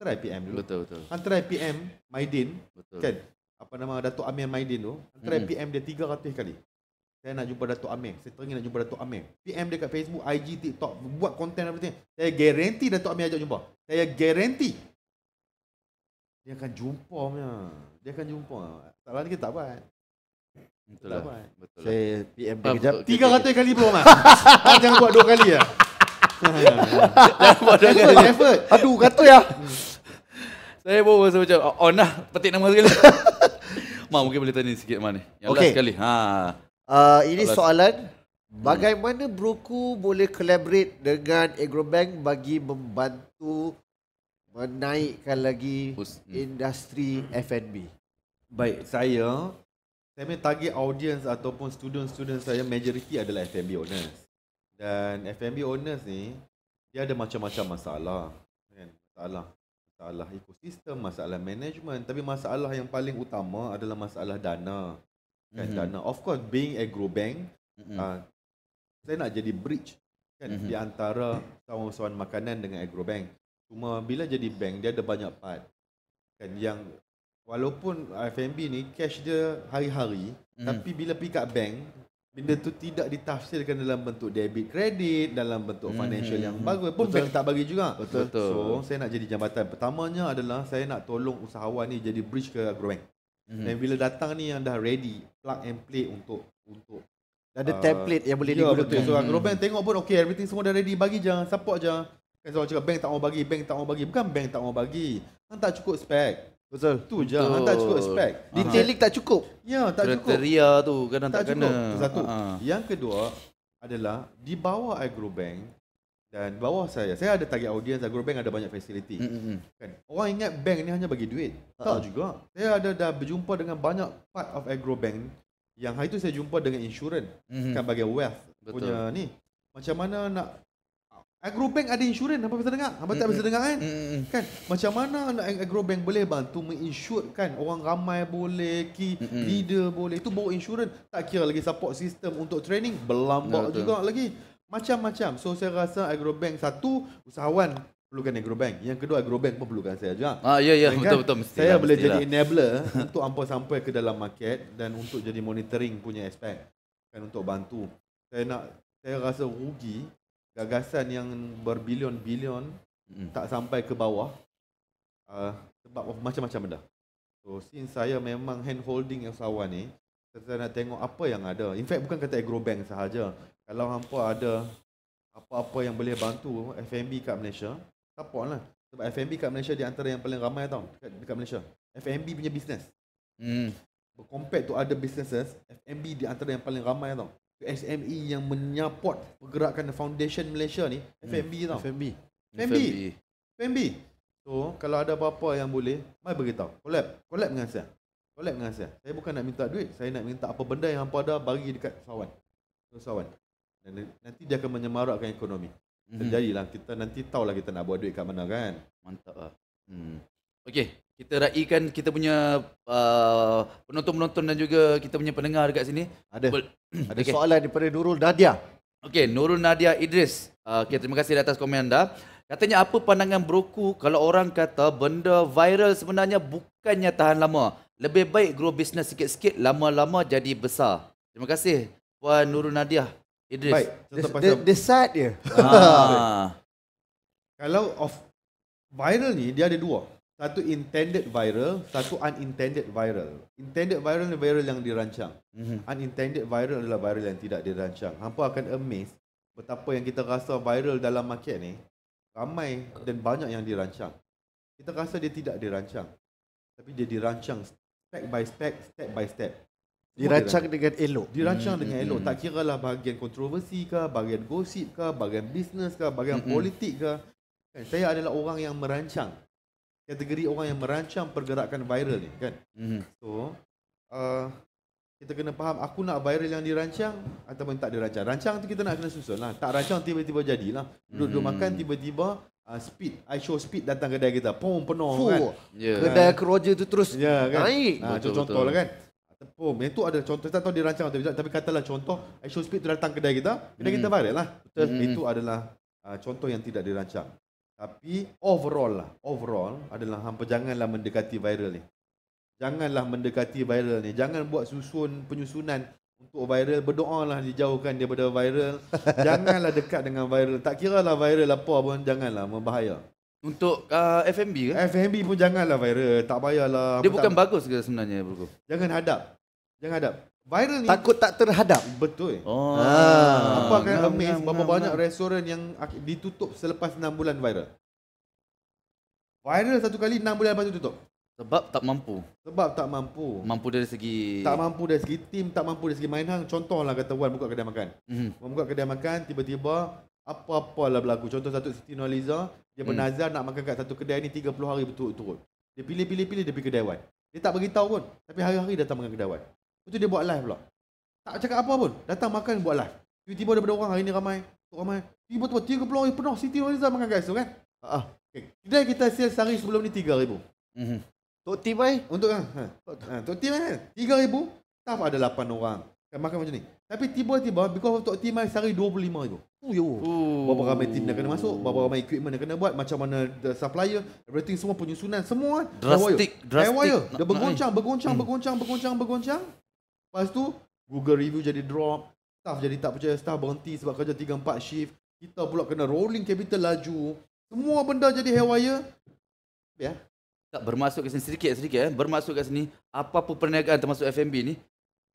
Try PM dulu. Betul, betul. Kan, try PM, Maidin. Betul. Kan? apa nama Datuk Amir Maidin tu antara hmm. PM dia 300 kali saya nak jumpa Datuk Amir saya teringin nak jumpa Datuk Amir PM dia kat Facebook IG TikTok buat konten apa apa saya garanti Datuk Amir ajak jumpa saya garanti dia akan jumpa punya dia akan jumpa tak lain kita buat Betul lah. Betul lah. Saya PM dia kejap. Tiga kali pun lah. jangan buat dua kali lah. Jangan buat dua kali. Effort. Aduh, kata ya. Saya pun rasa macam on oh, oh, lah. Petik nama sekali. Ma mungkin boleh tanya sikit mana. Yang okay. last sekali. Ha. Uh, ini last. soalan hmm. bagaimana broku boleh collaborate dengan Agrobank bagi membantu menaikkan lagi hmm. industri F&B. Baik, saya saya punya target audience ataupun student-student saya majoriti adalah F&B owners. Dan F&B owners ni dia ada macam-macam masalah. Kan? Masalah masalah ekosistem, masalah management, tapi masalah yang paling utama adalah masalah dana. Kan mm-hmm. dana. Of course being agro bank, mm-hmm. uh, saya nak jadi bridge kan mm-hmm. di antara sawan-sawan makanan dengan agro bank. Cuma bila jadi bank dia ada banyak part. Kan yang walaupun FMB ni cash dia hari-hari, mm-hmm. tapi bila pergi kat bank, benda tu tidak ditafsirkan dalam bentuk debit kredit dalam bentuk hmm financial yang hmm. bagus pun bank tak bagi juga betul so saya nak jadi jambatan pertamanya adalah saya nak tolong usahawan ni jadi bridge ke agrobank hmm dan bila datang ni yang dah ready plug and play untuk untuk ada uh, template yang boleh ya, digunakan. Ya, So, mm-hmm. tengok pun, okay, everything semua dah ready. Bagi je, support je. Kan, so, cakap, bank tak mau bagi, bank tak mau bagi. Bukan bank tak mau bagi. Kan tak cukup spek. Betul. Tu je. Hang ah, tak cukup spek. Ah. Detailing tak cukup. Ya, tak cukup. Kriteria tu kadang tak, tak kena. Cukup. Satu. uh Yang kedua adalah di bawah Agrobank dan bawah saya. Saya ada target audience Agrobank ada banyak facility. Mm-hmm. Kan? Orang ingat bank ni hanya bagi duit. uh Tak juga. Saya ada dah berjumpa dengan banyak part of Agrobank yang hari tu saya jumpa dengan insurance mm-hmm. kan bagi wealth Betul. punya ni. Macam mana nak Agrobank ada insurans apa bisa dengar? Apa tak bisa dengar kan? Mm-mm. Kan? Macam mana nak agro boleh bantu menginsure kan orang ramai boleh, key Mm-mm. leader boleh. Itu bawa insurans. Tak kira lagi support system untuk training belambak nah, juga lagi. Macam-macam. So saya rasa agrobank satu usahawan perlukan agrobank Yang kedua agrobank bank pun perlukan saya juga. Ah ya ya kan? betul betul mesti. Saya lah, boleh jadi lah. enabler untuk hampa sampai ke dalam market dan untuk jadi monitoring punya aspect kan untuk bantu. Saya nak saya rasa rugi gagasan yang berbilion-bilion mm. tak sampai ke bawah uh, sebab macam-macam benda. So since saya memang hand holding yang sawah ni, saya nak tengok apa yang ada. In fact bukan kata agrobank sahaja. Kalau hampa ada apa-apa yang boleh bantu FMB kat Malaysia, support lah. Sebab FMB kat Malaysia di antara yang paling ramai tau dekat, dekat Malaysia. FMB punya business. Hmm. Compared to other businesses, FMB di antara yang paling ramai tau. SME yang menyupport pergerakan foundation Malaysia ni FMB hmm. tau FMB FMB FMB so kalau ada apa-apa yang boleh mai beritahu collab collab dengan saya collab dengan saya saya bukan nak minta duit saya nak minta apa benda yang hampa ada bagi dekat sawan sawan dan nanti dia akan menyemarakkan ekonomi hmm. terjadilah kita nanti tahulah kita nak buat duit kat mana kan mantap lah hmm. Okay, kita raikan kita punya uh, penonton-penonton dan juga kita punya pendengar dekat sini. Ada. Ber- ada okay. soalan daripada Nurul Nadia. Okey, Nurul Nadia Idris. Uh, okey, terima kasih atas komen anda. Katanya apa pandangan broku kalau orang kata benda viral sebenarnya bukannya tahan lama. Lebih baik grow bisnes sikit-sikit, lama-lama jadi besar. Terima kasih Puan Nurul Nadia Idris. Baik. The, the, the side dia. Ah. kalau of viral ni dia ada dua satu intended viral, satu unintended viral. Intended viral adalah viral yang dirancang. Mm-hmm. Unintended viral adalah viral yang tidak dirancang. Hampa akan amazed betapa yang kita rasa viral dalam market ni ramai dan banyak yang dirancang. Kita rasa dia tidak dirancang. Tapi dia dirancang step by step, step by step. Dirancang, dirancang dengan elok. Dirancang mm-hmm. dengan mhm. elok. Tak mhm. kira lah bahagian kontroversi ke, bahagian gosip ke, bahagian bisnes ke, bahagian mm-hmm. politik ke. Kan, saya adalah orang yang merancang kategori orang yang merancang pergerakan viral ni kan mm-hmm. so uh, kita kena faham aku nak viral yang dirancang ataupun tak dirancang rancang tu kita nak kena susun lah tak rancang tiba-tiba jadilah duduk-duduk mm-hmm. makan tiba-tiba uh, speed I show speed datang kedai kita pum penuh Fuh. kan yeah. kedai keroja tu terus yeah, kan? naik nah, contoh lah kan Oh, itu ada contoh. tak tahu dirancang atau tidak. Tapi katalah contoh, I show speed tu datang kedai kita, kedai mm. kita hmm. viral lah. Betul. Itu hmm. adalah uh, contoh yang tidak dirancang. Tapi overall lah, overall adalah hampa janganlah mendekati viral ni. Janganlah mendekati viral ni. Jangan buat susun penyusunan untuk viral. Berdoa lah dijauhkan daripada viral. Janganlah dekat dengan viral. Tak kira lah viral apa pun, janganlah membahaya. Untuk uh, FMB ke? FMB pun janganlah viral. Tak payahlah. Dia bukan tak... bagus ke sebenarnya? Bro? Jangan hadap. Jangan hadap viral ni takut tak terhadap betul oh ah. apa kan amis berapa banyak restoran yang ditutup selepas 6 bulan viral viral satu kali 6 bulan lepas tu tutup sebab tak mampu sebab tak mampu mampu dari segi tak mampu dari segi tim tak mampu dari segi main hang Contoh lah kata Wan buka kedai makan mm. buka kedai makan tiba-tiba apa apa lah berlaku contoh satu Siti Noliza dia mhm. bernazar mm. nak makan kat satu kedai ni 30 hari betul betul dia pilih-pilih-pilih dia pergi kedai Wan dia tak beritahu pun tapi hari-hari datang makan kedai Wan Lepas tu dia buat live pula. Tak cakap apa pun. Datang makan buat live. Tiba-tiba daripada orang hari ni ramai. ramai. Tiba-tiba 30 orang penuh. Siti Nurhaliza makan guys tu kan. Ah, uh, okay. Kedai kita sel sehari sebelum ni 3,000. Mm -hmm. Tok Tim eh? Untuk kan? Ha. Tok Tim kan? 3,000. Staff ada 8 orang. Kan makan macam ni. Tapi tiba-tiba, because of Tok Tim eh, sehari 25,000. Oh, yo. Oh. Berapa ramai team dah kena masuk, berapa ramai equipment dah kena buat, macam mana the supplier, everything semua penyusunan, semua. Drastic, eh? drastic. Dia hmm. bergoncang, bergoncang, bergoncang, bergoncang, bergoncang. Lepas tu Google review jadi drop Staff jadi tak percaya Staff berhenti sebab kerja 3-4 shift Kita pula kena rolling capital laju Semua benda jadi haywire Ya yeah. Tak bermasuk kat sini sedikit-sedikit eh. Bermasuk kat sini apa pun perniagaan termasuk FMB ni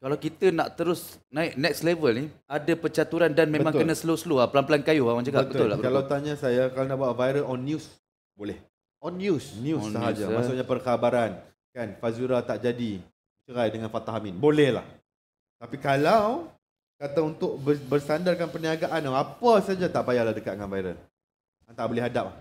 kalau kita nak terus naik next level ni, ada pecaturan dan memang betul. kena slow-slow lah. Pelan-pelan kayu ah, orang cakap. Betul. betul, lah, betul. Kalau tanya saya, kalau nak buat viral on news, boleh. On news? News on eh. sahaja. News, Maksudnya perkhabaran. Kan, Fazura tak jadi cerai dengan Fatah Amin. Boleh Tapi kalau kata untuk bersandarkan perniagaan apa saja tak payahlah dekat dengan viral. Hang tak boleh hadap.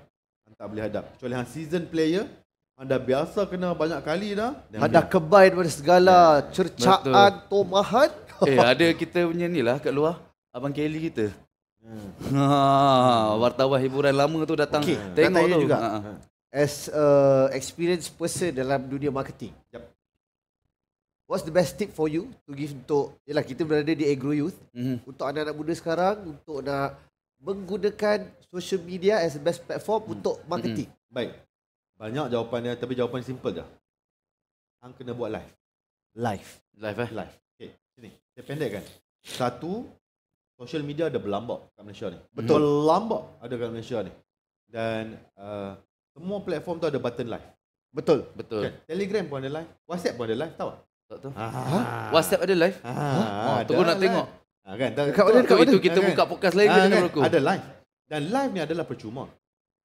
Hang tak boleh hadap. Kecuali hang season player, anda biasa kena banyak kali dah. Ada dah kebai daripada segala yeah. cercaan tomahan. Eh, ada kita punya ni lah kat luar. Abang Kelly kita. Hmm. Ha, wartawan hiburan lama tu datang okay. tengok datang tu. Juga. Ha, ha. As a experienced person dalam dunia marketing. Yep. What's the best tip for you to give untuk yalah kita berada di Agro Youth mm-hmm. untuk anak-anak muda sekarang untuk nak menggunakan social media as the best platform mm. untuk marketing? Mm-hmm. Baik. Banyak jawapan dia tapi jawapan simple je. Hang kena buat live. Live. Live eh? Live. Okay, sini. Saya pendekkan. Satu, social media ada berlambak kat Malaysia ni. Betul. Berlambak ada kat Malaysia ni. Dan uh, semua platform tu ada button live. Betul. Betul. Okay. Telegram pun ada live. WhatsApp pun ada live. Tahu tak tahu. Ha? WhatsApp ada live? Ha? Ha? Oh, tunggu nak tengok. Ha, kan? Dekat mana? Dekat mana? Itu kita buka kan? podcast lain ha, kan? aku. Ada live. Dan live ni adalah percuma.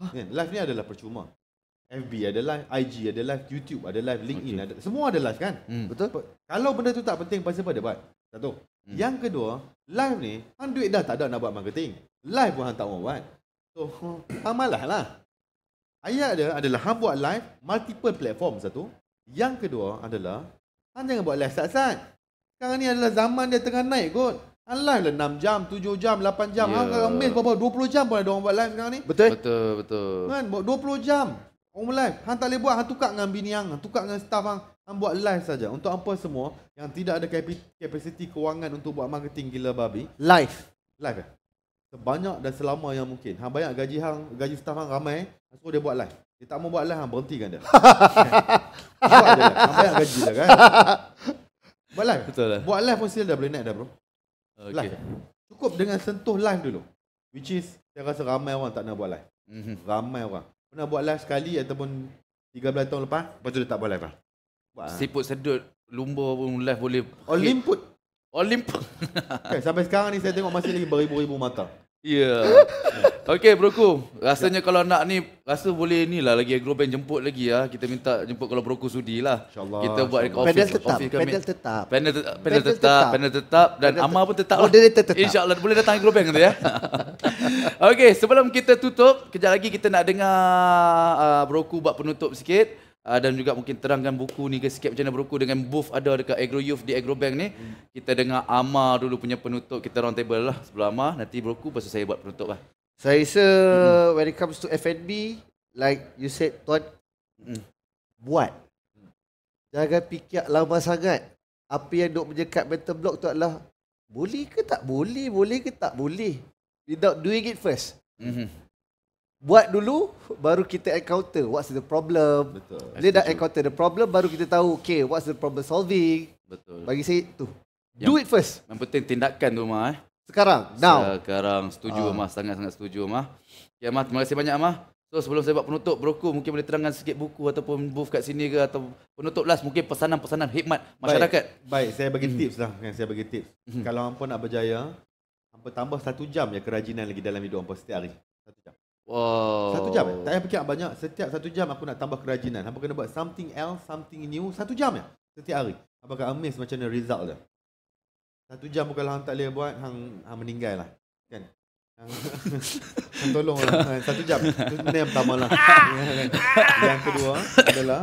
Kan? Live ni adalah percuma. FB ada live, IG ada live, YouTube ada live, LinkedIn okay. ada. Semua ada live kan? Hmm. Betul. Kalau benda tu tak penting, pasal apa dia buat? Satu. Hmm. Yang kedua, live ni, kan duit dah tak ada nak buat marketing. Live pun tak mau buat. So, kan malah lah. Ayat dia adalah, han buat live, multiple platform satu. Yang kedua adalah, Han jangan buat live saat-saat. Sekarang ni adalah zaman dia tengah naik kot. Han live lah 6 jam, 7 jam, 8 jam. Yeah. Han kalau miss berapa? 20 jam pun ada orang buat live sekarang ni. Betul? Betul, betul. Kan, buat 20 jam. Orang buat live. Han tak boleh buat. Han tukar dengan bini Han. Tukar dengan staff Han. Han buat live saja. Untuk apa semua yang tidak ada kapasiti kewangan untuk buat marketing gila babi. Live. Live ya? Sebanyak dan selama yang mungkin. Han banyak gaji Han, gaji staff Han ramai. Han eh. suruh dia buat live. Dia tak mau buat lah Berhentikan dia Buat je lah Sampai gaji lah kan Buat live Betul lah Buat live pun still dah boleh naik dah bro okay. Live Cukup dengan sentuh live dulu Which is Saya rasa ramai orang tak nak buat live mm-hmm. Ramai orang Pernah buat live sekali Ataupun 13 tahun lepas Lepas tu dia tak buat live lah buat Siput sedut Lumba pun live boleh Olimput Olimput okay, Sampai sekarang ni saya tengok masih lagi beribu-ribu mata Ya. Yeah. Okey broku, rasanya ya. kalau nak ni rasa boleh inilah lagi agro band jemput lagi ah. Kita minta jemput kalau broku sudilah. Insyaallah. Kita buat dekat office. Panel tetap. Office panel, panel tetap. Panel, panel tetap, tetap, panel tetap dan panel pun tetap. Oh, lah. tetap. Insyaallah boleh datang agro band tu ya. Okey, sebelum kita tutup, kejap lagi kita nak dengar uh, broku buat penutup sikit uh, dan juga mungkin terangkan buku ni ke sikit macam mana beruku dengan booth ada dekat Agro Youth di Agro Bank ni. Hmm. Kita dengar Amar dulu punya penutup kita round table lah sebelum Amar. Nanti beruku pasal saya buat penutup lah. Saya rasa hmm. when it comes to F&B, like you said Tuan, hmm. buat. Jangan fikir lama sangat. Apa yang duk menyekat mental block tu adalah boleh ke tak boleh, boleh ke tak boleh. Without doing it first. hmm Buat dulu baru kita encounter what's the problem. Betul. Dia dah encounter the problem baru kita tahu okay what's the problem solving. Betul. Bagi saya tu. Yang, Do it first. Yang penting tindakan tu mah. Eh. Sekarang. Now. Sekarang setuju ah. mah uh. sangat-sangat setuju mah. Ya mah terima kasih banyak mah. So sebelum saya buat penutup broku mungkin boleh terangkan sikit buku ataupun booth kat sini ke atau penutup last mungkin pesanan-pesanan hikmat masyarakat. Baik, Baik. saya bagi mm. tips lah saya bagi tips. Mm. Kalau hangpa nak berjaya hangpa tambah satu jam ya kerajinan lagi dalam hidup hangpa setiap hari. Satu jam. Wow. Satu jam. Eh? Tak payah fikir banyak. Setiap satu jam aku nak tambah kerajinan. Hampa kena buat something else, something new. Satu jam ya. Setiap hari. Hampa akan amaze macam mana result dia. Satu jam bukan lah, hang tak boleh buat, hang, hang meninggal lah. Kan? Hang, hang tolong lah. Ha, satu jam. Itu yang pertama lah. yang kedua adalah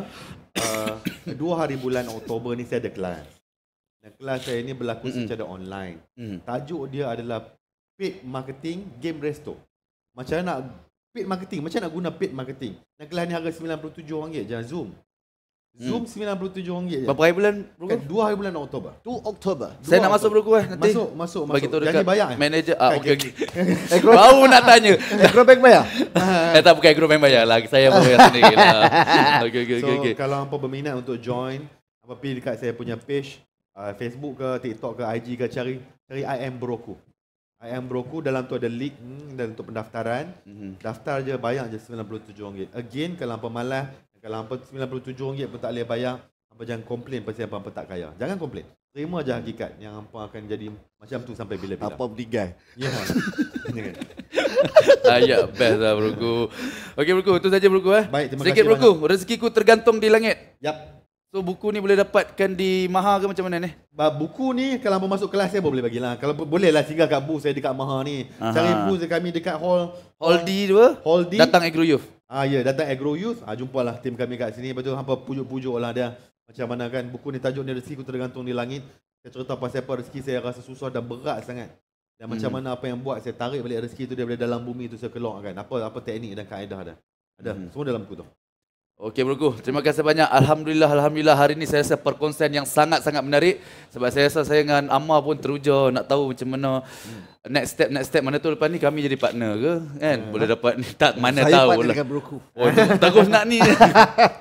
uh, dua hari bulan Oktober ni saya ada kelas. Dan kelas saya ni berlaku mm-hmm. secara online. Mm-hmm. Tajuk dia adalah Paid Marketing Game Resto. Macam mana nak paid marketing. Macam nak guna paid marketing. Negara ni harga rm ringgit je. Zoom. Hmm. Zoom RM97 hmm. je. Berapa hari bulan? Kan, dua hari bulan Oktober. Tu Oktober. Saya nak masuk bro eh. Nanti. Masuk, masuk, masuk. Bagi tu dekat bayar, eh? manager. Ah, okay, okay. okay. Baru nak tanya. Agro Bank bayar? eh, tak bukan Agro Bank bayar lah. Saya bayar sendiri lah. okay, okay, so, okay, okay. kalau apa berminat untuk join, apa pergi dekat saya punya page, ah, Facebook ke, TikTok ke, IG ke, cari. Cari I am broku. I am Broku dalam tu ada link hmm, dan untuk pendaftaran. Mm-hmm. Daftar je bayar je RM97. Again kalau hangpa malas, kalau hangpa RM97 pun tak boleh bayar, hangpa jangan komplain pasal hangpa tak kaya. Jangan komplain. Terima aja hakikat yang hangpa akan jadi macam tu sampai bila-bila. Apa digai. Ya. Ayat best lah Broku. Okey Broku, itu saja Broku eh. Baik, terima Sikit kasih. Sikit Broku, rezekiku tergantung di langit. Yap. So buku ni boleh dapatkan di Maha ke macam mana ni? Buku ni kalau mau masuk kelas saya boleh bagi lah. Kalau boleh lah singgah kat booth saya dekat Maha ni. Aha. Cari booth kami dekat hall. Hall D tu Hall D. Datang Agro Youth. Ah ya, yeah. datang Agro Youth. Ah, jumpa lah tim kami kat sini. Lepas tu hampa pujuk-pujuk lah dia. Macam mana kan buku ni tajuk ni rezeki ku tergantung di langit. Saya cerita pasal apa rezeki saya rasa susah dan berat sangat. Dan hmm. macam mana apa yang buat saya tarik balik rezeki tu daripada dalam bumi tu saya keluar kan. Apa apa teknik dan kaedah dia. Ada hmm. semua dalam buku tu. Okey bro, terima kasih banyak. Alhamdulillah, alhamdulillah hari ini saya rasa perkonsen yang sangat-sangat menarik sebab saya rasa saya dengan Amma pun teruja nak tahu macam mana next step next step mana tu lepas ni kami jadi partner ke kan hmm. boleh dapat ni tak mana saya tahu lah saya partner dengan broku oh, nak ni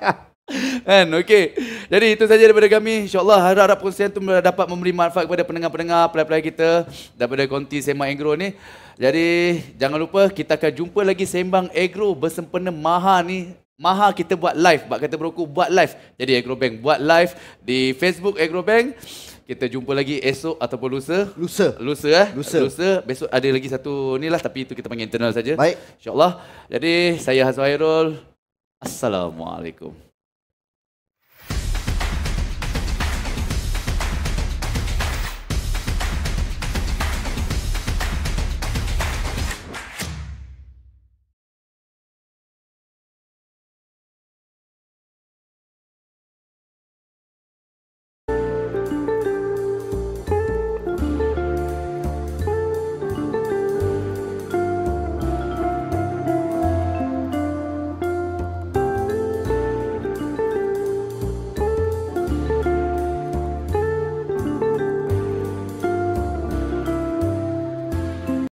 kan okey jadi itu saja daripada kami insyaallah harap-harap konsen tu dapat memberi manfaat kepada pendengar-pendengar pelai-pelai kita daripada konti Sema Agro ni jadi jangan lupa kita akan jumpa lagi sembang agro bersempena maha ni Maha kita buat live. Bak kata broku buat live. Jadi Agrobank buat live di Facebook Agrobank. Kita jumpa lagi esok ataupun lusa. Lusa. Lusa eh. Lusa. lusa. Besok ada lagi satu ni lah tapi itu kita panggil internal saja. Baik. Allah. Jadi saya Hazwairul. Assalamualaikum.